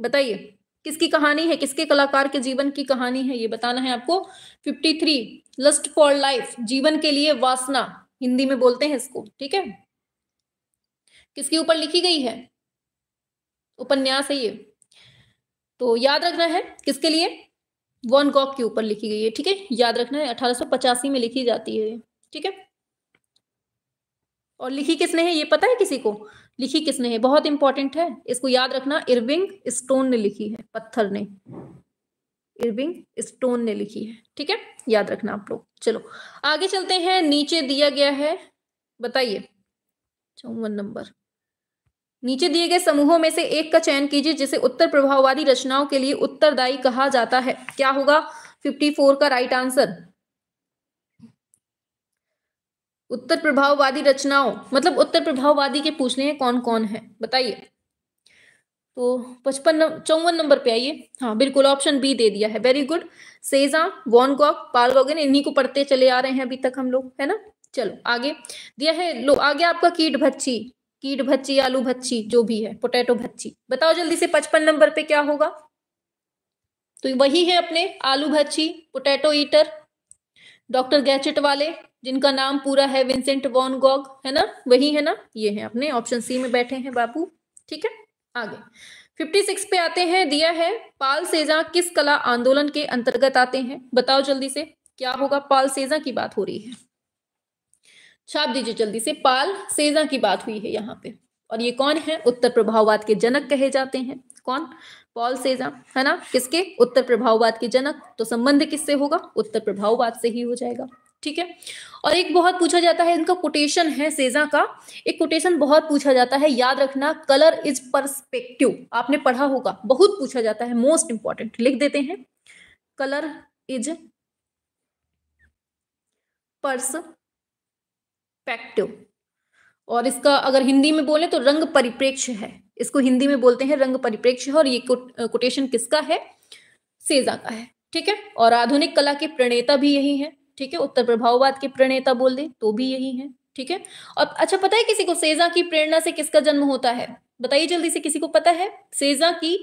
बताइए किसकी कहानी है किसके कलाकार के जीवन की कहानी है ये बताना है आपको 53 लस्ट फॉर लाइफ जीवन के लिए वासना हिंदी में बोलते हैं इसको ठीक है किसके ऊपर लिखी गई है उपन्यास है ये तो याद रखना है किसके लिए वन गॉक के ऊपर लिखी गई है ठीक है याद रखना है अठारह में लिखी जाती है ठीक है और लिखी किसने है ये पता है किसी को लिखी किसने है बहुत इंपॉर्टेंट है इसको याद रखना इरविंग स्टोन ने लिखी है पत्थर ने इरविंग स्टोन ने लिखी है ठीक है याद रखना आप लोग चलो आगे चलते हैं नीचे दिया गया है बताइए चौवन नंबर नीचे दिए गए समूहों में से एक का चयन कीजिए जिसे उत्तर प्रभाववादी रचनाओं के लिए उत्तरदायी कहा जाता है क्या होगा 54 का राइट आंसर उत्तर प्रभाववादी रचनाओं मतलब उत्तर प्रभाववादी के पूछने हैं कौन कौन है बताइए तो पचपन चौवन नंबर पे आइए हाँ बिल्कुल ऑप्शन बी दे दिया है वेरी गुड सेजा वॉनगॉक पालगोगन इन्हीं को पढ़ते चले आ रहे हैं अभी तक हम लोग है ना चलो आगे दिया है लो आगे आपका कीट भच्छी कीट भच्छी आलू भच्छी जो भी है पोटैटो भच्छी बताओ जल्दी से पचपन नंबर पे क्या होगा तो वही है अपने आलू भच्छी पोटैटो ईटर डॉक्टर गैचेट वाले जिनका नाम पूरा है विंसेंट वॉन गॉग है ना वही है ना ये है अपने ऑप्शन सी में बैठे हैं बाबू ठीक है आगे 56 पे आते हैं दिया है पाल सेजा किस कला आंदोलन के अंतर्गत आते हैं बताओ जल्दी से क्या होगा पाल सेजा की बात हो रही है छाप दीजिए जल्दी से पाल सेजा की बात हुई है यहाँ पे और ये कौन है उत्तर प्रभाववाद के जनक कहे जाते हैं कौन पॉल सेजा है ना किसके उत्तर प्रभाववाद के जनक तो संबंध किससे होगा उत्तर प्रभाववाद से ही हो जाएगा ठीक है और एक बहुत पूछा जाता है इनका कोटेशन है सेजा का एक कोटेशन बहुत पूछा जाता है याद रखना कलर इज परस्पेक्टिव आपने पढ़ा होगा बहुत पूछा जाता है मोस्ट इंपॉर्टेंट लिख देते हैं कलर इज परस्पेक्टिव और इसका अगर हिंदी में बोले तो रंग परिप्रेक्ष्य है इसको हिंदी में बोलते हैं रंग परिप्रेक्ष्य और ये कोटेशन किसका है सेजा का है ठीक है और आधुनिक कला के प्रणेता भी यही है ठीक है उत्तर प्रभाववाद के प्रणेता बोल दे तो भी यही है ठीक है और अच्छा पता है किसी को सेजा की प्रेरणा से किसका जन्म होता है बताइए जल्दी से किसी को पता है सेजा की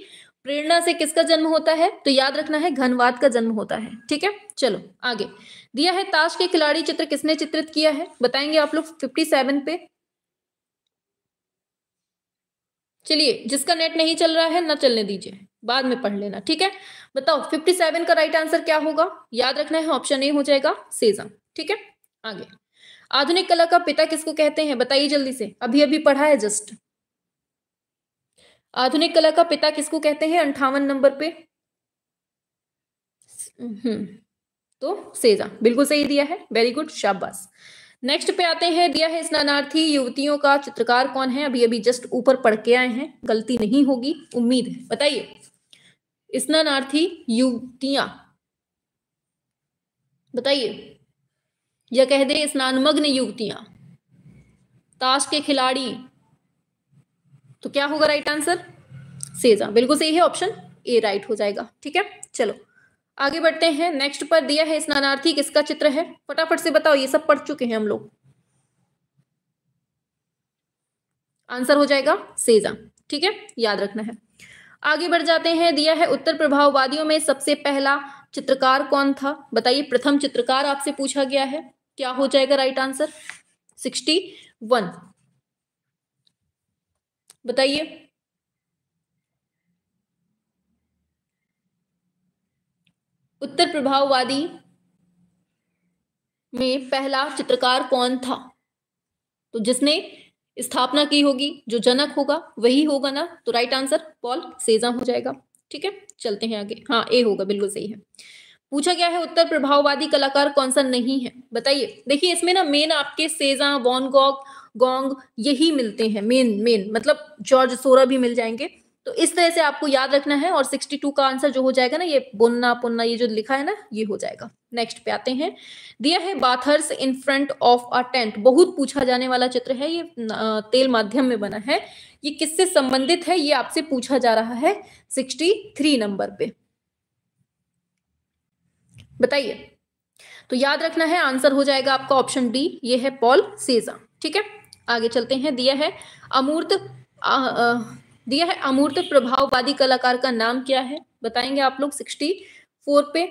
प्रेरणा से किसका जन्म होता है तो याद रखना है घनवाद का जन्म होता है ठीक है चलो आगे दिया है ताश के खिलाड़ी चित्र किसने चित्रित किया है बताएंगे आप लोग फिफ्टी सेवन पे चलिए जिसका नेट नहीं चल रहा है ना चलने दीजिए बाद में पढ़ लेना ठीक है बताओ 57 का राइट आंसर क्या होगा याद रखना है ऑप्शन ए हो जाएगा सेजम ठीक है आगे आधुनिक कला का पिता किसको कहते हैं बताइए जल्दी से अभी अभी पढ़ा है जस्ट आधुनिक कला का पिता किसको कहते हैं अंठावन नंबर पे हम्म, तो सेजा बिल्कुल सही दिया है वेरी गुड शाबाश नेक्स्ट पे आते हैं दिया है स्नानार्थी युवतियों का चित्रकार कौन है अभी अभी जस्ट ऊपर पढ़ के आए हैं गलती नहीं होगी उम्मीद है बताइए स्नानार्थी युवतियां बताइए या कह दे स्नानमग्न युवतियां ताश के खिलाड़ी तो क्या होगा राइट आंसर सेजा बिल्कुल सही है ऑप्शन ए राइट हो जाएगा ठीक है चलो आगे बढ़ते हैं नेक्स्ट पर दिया है स्नानार्थी किसका चित्र है फटाफट से बताओ ये सब पढ़ चुके हैं हम लोग आंसर हो जाएगा सेजा ठीक है याद रखना है आगे बढ़ जाते हैं दिया है उत्तर प्रभाववादियों में सबसे पहला चित्रकार कौन था बताइए प्रथम चित्रकार आपसे पूछा गया है क्या हो जाएगा राइट आंसर सिक्सटी वन बताइए उत्तर प्रभाववादी में पहला चित्रकार कौन था तो जिसने स्थापना की होगी जो जनक होगा वही होगा ना तो राइट आंसर पॉल सेजा हो जाएगा ठीक है चलते हैं आगे हाँ ए होगा बिल्कुल सही है पूछा गया है उत्तर प्रभाववादी कलाकार कौन सा नहीं है बताइए देखिए इसमें ना मेन आपके सेजा वॉन गॉग गोंग यही मिलते हैं मेन मेन मतलब जॉर्ज सोरा भी मिल जाएंगे तो इस तरह से आपको याद रखना है और 62 का आंसर जो हो जाएगा ना ये बुनना पुनना ये जो लिखा है ना ये हो जाएगा नेक्स्ट पे आते हैं दिया है bathers in front of a tent बहुत पूछा जाने वाला चित्र है ये तेल माध्यम में बना है ये किससे संबंधित है ये आपसे पूछा जा रहा है 63 नंबर पे बताइए तो याद रखना है आंसर हो जाएगा आपका ऑप्शन डी ये है पॉल सेजा ठीक है आगे चलते हैं दिया है अमूर्त दिया है अमूर्त प्रभाववादी कलाकार का नाम क्या है बताएंगे आप लोग सिक्सटी फोर पे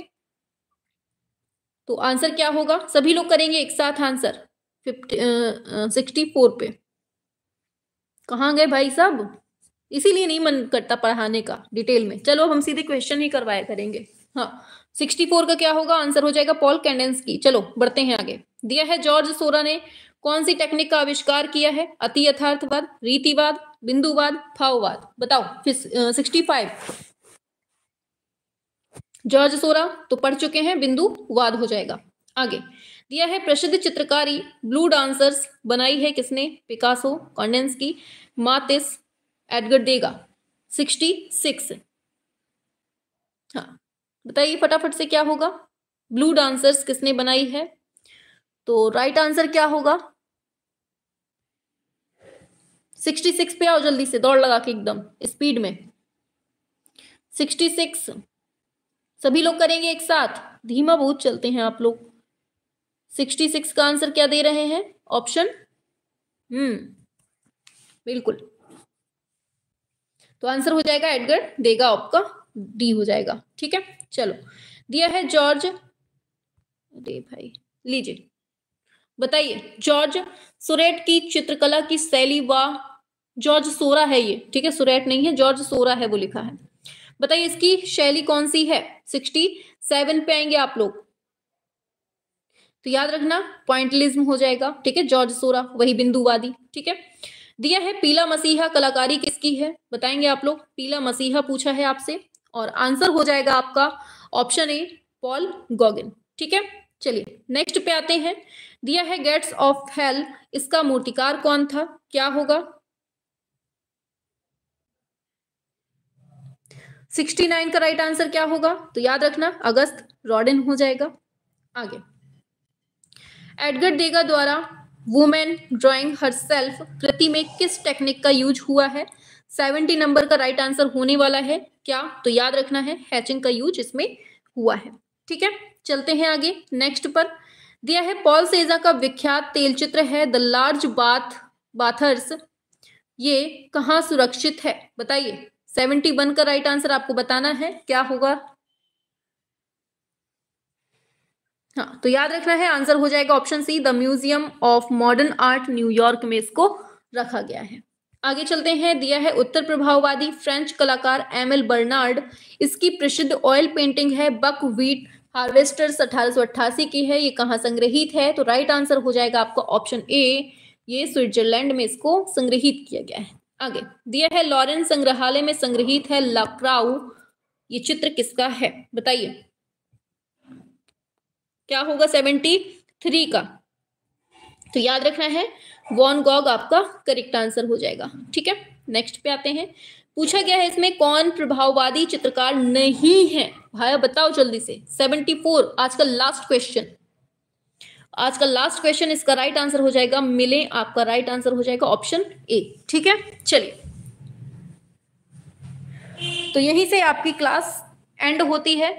तो आंसर क्या होगा सभी लोग करेंगे एक साथ आंसर फिफ्टी सिक्सटी फोर पे कहा गए भाई साहब इसीलिए नहीं मन करता पढ़ाने का डिटेल में चलो हम सीधे क्वेश्चन ही करवाया करेंगे हाँ सिक्सटी फोर का क्या होगा आंसर हो जाएगा पॉल कैंडेंस की चलो बढ़ते हैं आगे दिया है जॉर्ज सोरा ने कौन सी टेक्निक का आविष्कार किया है अति यथार्थवाद रीतिवाद बिंदुवाद फाववाद बताओ सिक्सटी फाइव जॉर्ज सोरा तो पढ़ चुके हैं बिंदुवाद हो जाएगा आगे दिया है प्रसिद्ध चित्रकारी ब्लू डांसर्स बनाई है किसने पिकासो कॉन्डेंस की Matisse Edgar Degas sixty six हाँ बताइए फटाफट से क्या होगा ब्लू डांसर्स किसने बनाई है तो राइट आंसर क्या होगा सिक्सटी सिक्स पे आओ जल्दी से दौड़ लगा के एकदम स्पीड में सिक्सटी सिक्स सभी लोग करेंगे एक साथ धीमा बहुत चलते हैं आप लोग सिक्सटी सिक्स का आंसर क्या दे रहे हैं ऑप्शन हम्म बिल्कुल तो आंसर हो जाएगा एडगर देगा आपका डी हो जाएगा ठीक है चलो दिया है जॉर्ज अरे भाई लीजिए बताइए जॉर्ज सुरेट की चित्रकला की शैली व जॉर्ज सोरा है ये ठीक है सुरेट नहीं है जॉर्ज सोरा है वो लिखा है बताइए इसकी शैली कौन सी है सिक्सटी सेवन पे आएंगे आप लोग तो याद रखना पॉइंटलिज्म हो जाएगा ठीक है जॉर्ज सोरा वही बिंदुवादी ठीक है दिया है पीला मसीहा कलाकारी किसकी है बताएंगे आप लोग पीला मसीहा पूछा है आपसे और आंसर हो जाएगा आपका ऑप्शन ए पॉल गॉगिन ठीक है चलिए नेक्स्ट पे आते हैं दिया है गेट्स ऑफ हेल इसका मूर्तिकार कौन था क्या होगा सिक्सटी नाइन का राइट आंसर क्या होगा तो याद रखना अगस्त रॉडिन हो जाएगा आगे एडगर डेगा द्वारा वुमेन ड्राइंग हर सेल्फ कृति में किस टेक्निक का यूज हुआ है सेवेंटी नंबर का राइट आंसर होने वाला है क्या तो याद रखना है हैचिंग का यूज इसमें हुआ है ठीक है चलते हैं आगे नेक्स्ट पर दिया है पॉल सेजा का विख्यात तेल चित्र है द लार्ज बाथ बाथर्स ये कहाँ सुरक्षित है बताइए सेवेंटी वन का राइट आंसर आपको बताना है क्या होगा हाँ तो याद रखना है आंसर हो जाएगा option C the museum of modern art New York में इसको रखा गया है आगे चलते हैं दिया है उत्तर प्रभाववादी फ्रेंच कलाकार एम एल बर्नार्ड इसकी प्रसिद्ध ऑयल पेंटिंग है बक व्हीट हार्वेस्टर्स अठारह की है ये कहाँ संग्रहित है तो राइट आंसर हो जाएगा आपका ऑप्शन ए ये स्विट्जरलैंड में इसको संग्रहित किया गया है आगे दिया है लॉरेंस संग्रहालय में संग्रहित है लक्राउ ये चित्र किसका है बताइए क्या होगा सेवेंटी थ्री का तो याद रखना है वॉन गॉग आपका करेक्ट आंसर हो जाएगा ठीक है नेक्स्ट पे आते हैं पूछा गया है इसमें कौन प्रभाववादी चित्रकार नहीं है भाई बताओ जल्दी से सेवेंटी फोर आज का लास्ट क्वेश्चन आज का लास्ट क्वेश्चन इसका राइट आंसर हो जाएगा मिले आपका राइट आंसर हो जाएगा ऑप्शन ए ठीक है चलिए तो यहीं से आपकी क्लास एंड होती है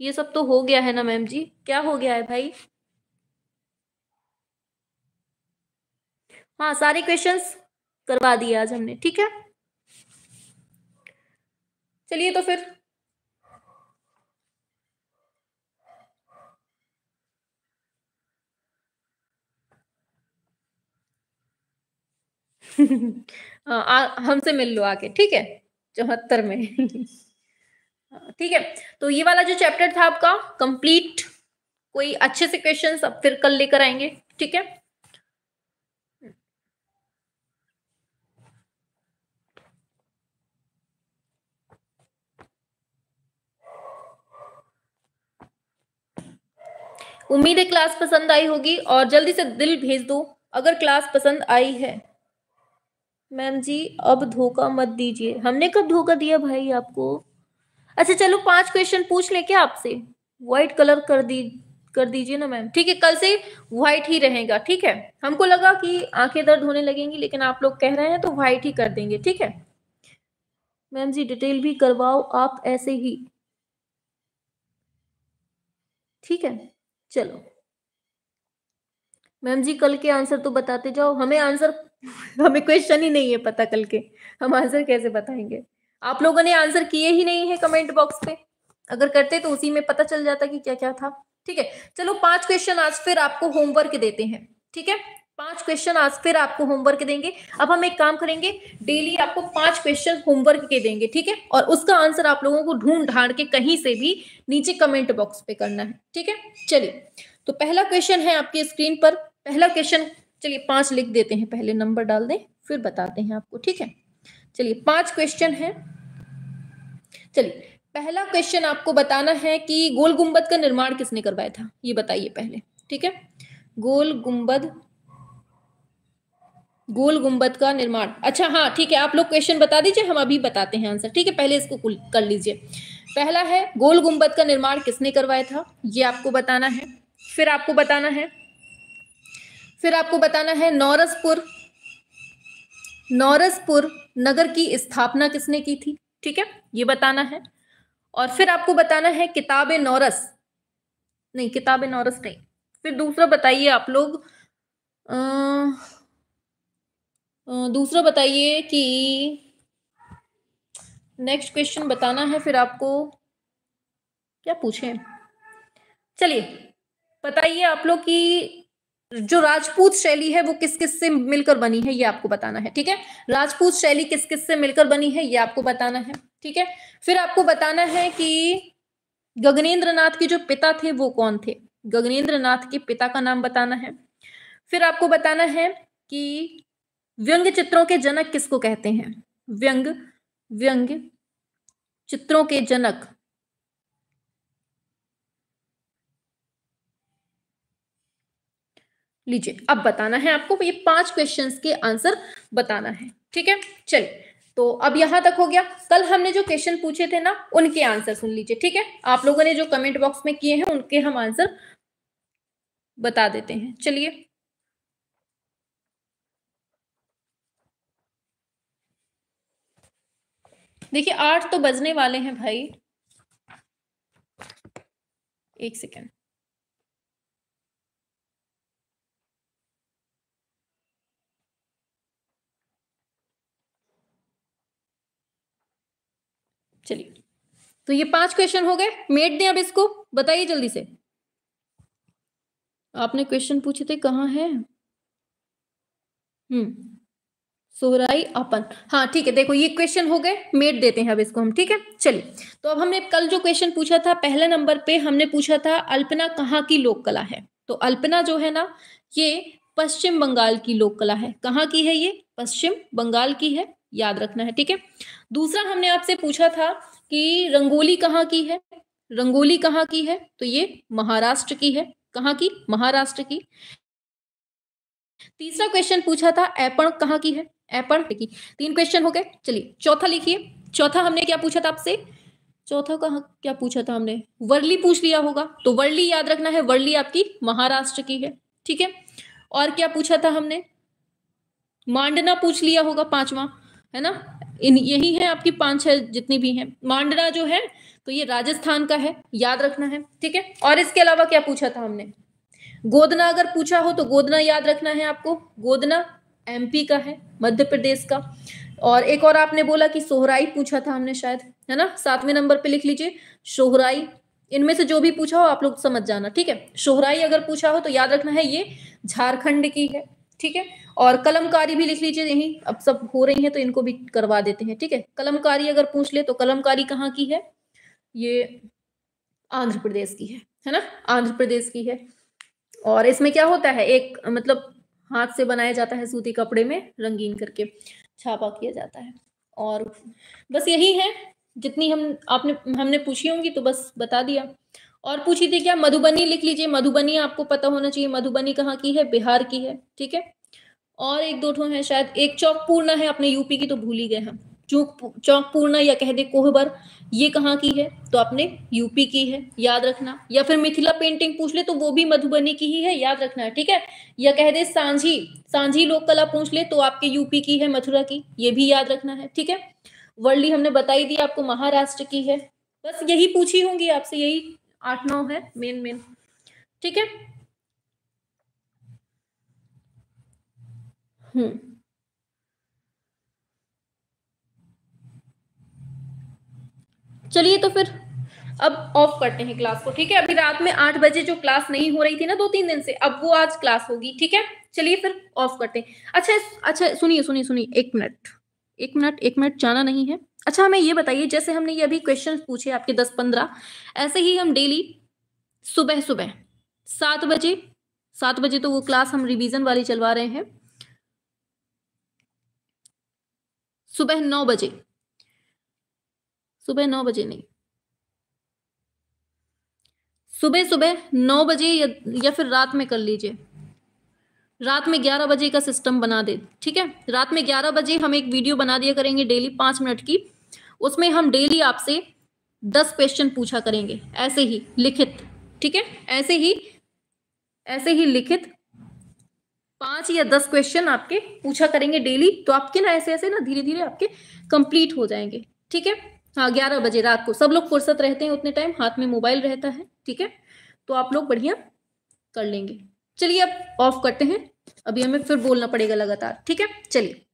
ये सब तो हो गया है ना मैम जी क्या हो गया है भाई हाँ सारे क्वेश्चंस करवा दिए आज हमने ठीक है चलिए तो फिर हमसे मिल लो आके ठीक है चौहत्तर में ठीक है तो ये वाला जो चैप्टर था आपका कंप्लीट कोई अच्छे से क्वेश्चन अब फिर कल लेकर आएंगे ठीक है उम्मीद है क्लास पसंद आई होगी और जल्दी से दिल भेज दो अगर क्लास पसंद आई है मैम जी अब धोखा मत दीजिए हमने कब धोखा दिया भाई आपको अच्छा चलो पांच क्वेश्चन पूछ ले क्या आपसे व्हाइट कलर कर दी कर दीजिए ना मैम ठीक है कल से व्हाइट ही रहेगा ठीक है हमको लगा कि आंखें दर्द होने लगेंगी लेकिन आप लोग कह रहे हैं तो व्हाइट ही कर देंगे ठीक है मैम जी डिटेल भी करवाओ आप ऐसे ही ठीक है चलो मैम जी कल के आंसर तो बताते जाओ हमें आंसर हमें क्वेश्चन ही नहीं है पता कल के हम आंसर कैसे बताएंगे आप लोगों ने आंसर किए ही नहीं है कमेंट बॉक्स पे अगर करते तो उसी में पता चल जाता कि क्या क्या था ठीक है चलो पांच क्वेश्चन आज फिर आपको होमवर्क देते हैं ठीक है पांच क्वेश्चन आज फिर आपको होमवर्क देंगे अब हम एक काम करेंगे डेली आपको पांच क्वेश्चन होमवर्क के देंगे ठीक है और उसका आंसर आप लोगों को ढूंढ ढाड़ के कहीं से भी नीचे कमेंट बॉक्स पे करना है ठीक है चलिए तो पहला क्वेश्चन है आपके स्क्रीन पर पहला क्वेश्चन चलिए पांच लिख देते हैं पहले नंबर डाल दें फिर बताते हैं आपको ठीक है चलिए पांच क्वेश्चन है चलिए पहला क्वेश्चन आपको बताना है कि गोल गुंबद का निर्माण किसने करवाया था ये बताइए पहले ठीक है गोल गुंबद गोल गुंबद का निर्माण अच्छा हाँ ठीक है आप लोग क्वेश्चन बता दीजिए हम अभी बताते हैं आंसर ठीक है पहले इसको कर लीजिए पहला है गोल गुंबद का निर्माण किसने करवाया था ये आपको बताना है फिर आपको बताना है फिर आपको बताना है नौरसपुर नौरसपुर नगर की स्थापना किसने की थी ठीक है ये बताना है और फिर आपको बताना है किताब नौरस नहीं किताब नौरस नहीं फिर दूसरा बताइए आप लोग दूसरा बताइए कि नेक्स्ट क्वेश्चन बताना है फिर आपको क्या पूछें चलिए बताइए आप लोग कि जो राजपूत शैली है वो किस किस से मिलकर बनी है ये आपको बताना है ठीक है राजपूत शैली किस किस से मिलकर बनी है ये आपको बताना है ठीक है फिर आपको बताना है कि गगनेन्द्र के जो पिता थे वो कौन थे गगनेन्द्र के पिता का नाम बताना है फिर आपको बताना है कि व्यंग चित्रों के जनक किसको कहते हैं व्यंग व्यंग चित्रों के जनक लीजिए अब बताना है आपको ये पांच क्वेश्चंस के आंसर बताना है ठीक है चलिए तो अब यहां तक हो गया कल हमने जो क्वेश्चन पूछे थे ना उनके आंसर सुन लीजिए ठीक है आप लोगों ने जो कमेंट बॉक्स में किए हैं उनके हम आंसर बता देते हैं चलिए देखिए आठ तो बजने वाले हैं भाई एक सेकेंड चलिए तो ये पांच क्वेश्चन हो गए मेट दें अब इसको बताइए जल्दी से आपने क्वेश्चन पूछे थे कहाँ है हम्म सोहराई अपन हाँ ठीक है देखो ये क्वेश्चन हो गए मेट देते हैं अब इसको हम ठीक है चलिए तो अब हमने कल जो क्वेश्चन पूछा था पहला नंबर पे हमने पूछा था अल्पना कहाँ की लोक कला है तो अल्पना जो है ना ये पश्चिम बंगाल की लोक कला है कहाँ की है ये पश्चिम बंगाल की है याद रखना है ठीक है दूसरा हमने आपसे पूछा था कि रंगोली कहाँ की है रंगोली कहाँ की है तो ये महाराष्ट्र की है कहाँ की महाराष्ट्र की तीसरा क्वेश्चन पूछा था ऐपण कहाँ की है ऐपण की तीन क्वेश्चन हो गए चलिए चौथा लिखिए चौथा हमने क्या पूछा था आपसे चौथा कहा क्या पूछा था हमने वर्ली पूछ लिया होगा तो वर्ली याद रखना है वर्ली आपकी महाराष्ट्र की है ठीक है और क्या पूछा था हमने मांडना पूछ लिया होगा पांचवा है ना इन यही है आपकी पांच छह जितनी भी हैं मांडरा जो है तो ये राजस्थान का है याद रखना है ठीक है और इसके अलावा क्या पूछा था हमने गोदना अगर पूछा हो तो गोदना याद रखना है आपको गोदना एमपी का है मध्य प्रदेश का और एक और आपने बोला कि सोहराई पूछा था हमने शायद है ना सातवें नंबर पे लिख लीजिए सोहराई इनमें से जो भी पूछा हो आप लोग समझ जाना ठीक है सोहराई अगर पूछा हो तो याद रखना है ये झारखंड की है ठीक है और कलमकारी भी लिख लीजिए यही अब सब हो रही है तो इनको भी करवा देते हैं ठीक है कलमकारी अगर पूछ ले तो कलमकारी कहाँ की है ये आंध्र प्रदेश की है है ना आंध्र प्रदेश की है और इसमें क्या होता है एक मतलब हाथ से बनाया जाता है सूती कपड़े में रंगीन करके छापा किया जाता है और बस यही है जितनी हम आपने हमने पूछी होंगी तो बस बता दिया और पूछी थी क्या मधुबनी लिख लीजिए मधुबनी आपको पता होना चाहिए मधुबनी कहाँ की है बिहार की है ठीक है और एक दो ठो है शायद एक चौक पूर्णा है अपने यूपी की तो भूल ही गए हम चौक चौक पूर्णा या कह दे कोहबर ये कहाँ की है तो आपने यूपी की है याद रखना या फिर मिथिला पेंटिंग पूछ ले तो वो भी मधुबनी की ही है याद रखना है ठीक है या कह दे सांझी सांझी लोक कला पूछ ले तो आपके यूपी की है मथुरा की ये भी याद रखना है ठीक है वर्ली हमने बताई दी आपको महाराष्ट्र की है बस यही पूछी होंगी आपसे यही आठ नौ है मेन मेन ठीक है हम्म चलिए तो फिर अब ऑफ करते हैं क्लास को ठीक है अभी रात में आठ बजे जो क्लास नहीं हो रही थी ना दो तीन दिन से अब वो आज क्लास होगी ठीक है चलिए फिर ऑफ करते हैं अच्छा अच्छा सुनिए सुनिए सुनिए एक मिनट एक मिनट एक मिनट जाना नहीं है अच्छा हमें ये बताइए जैसे हमने ये अभी क्वेश्चन पूछे आपके दस पंद्रह ऐसे ही हम डेली सुबह सुबह सात बजे सात बजे तो वो क्लास हम रिवीजन वाली चलवा रहे हैं सुबह नौ बजे सुबह नौ बजे नहीं सुबह सुबह नौ बजे या, या फिर रात में कर लीजिए रात में 11 बजे का सिस्टम बना दे ठीक है रात में 11 बजे हम एक वीडियो बना दिया करेंगे डेली पांच मिनट की उसमें हम डेली आपसे दस क्वेश्चन पूछा करेंगे ऐसे ही लिखित ठीक है ऐसे ही ऐसे ही लिखित पांच या दस क्वेश्चन आपके पूछा करेंगे डेली तो आपके ना ऐसे ऐसे ना धीरे धीरे आपके कंप्लीट हो जाएंगे ठीक है हाँ ग्यारह बजे रात को सब लोग फुर्सत रहते हैं उतने टाइम हाथ में मोबाइल रहता है ठीक है तो आप लोग बढ़िया कर लेंगे चलिए अब ऑफ करते हैं अभी हमें फिर बोलना पड़ेगा लगातार ठीक है चलिए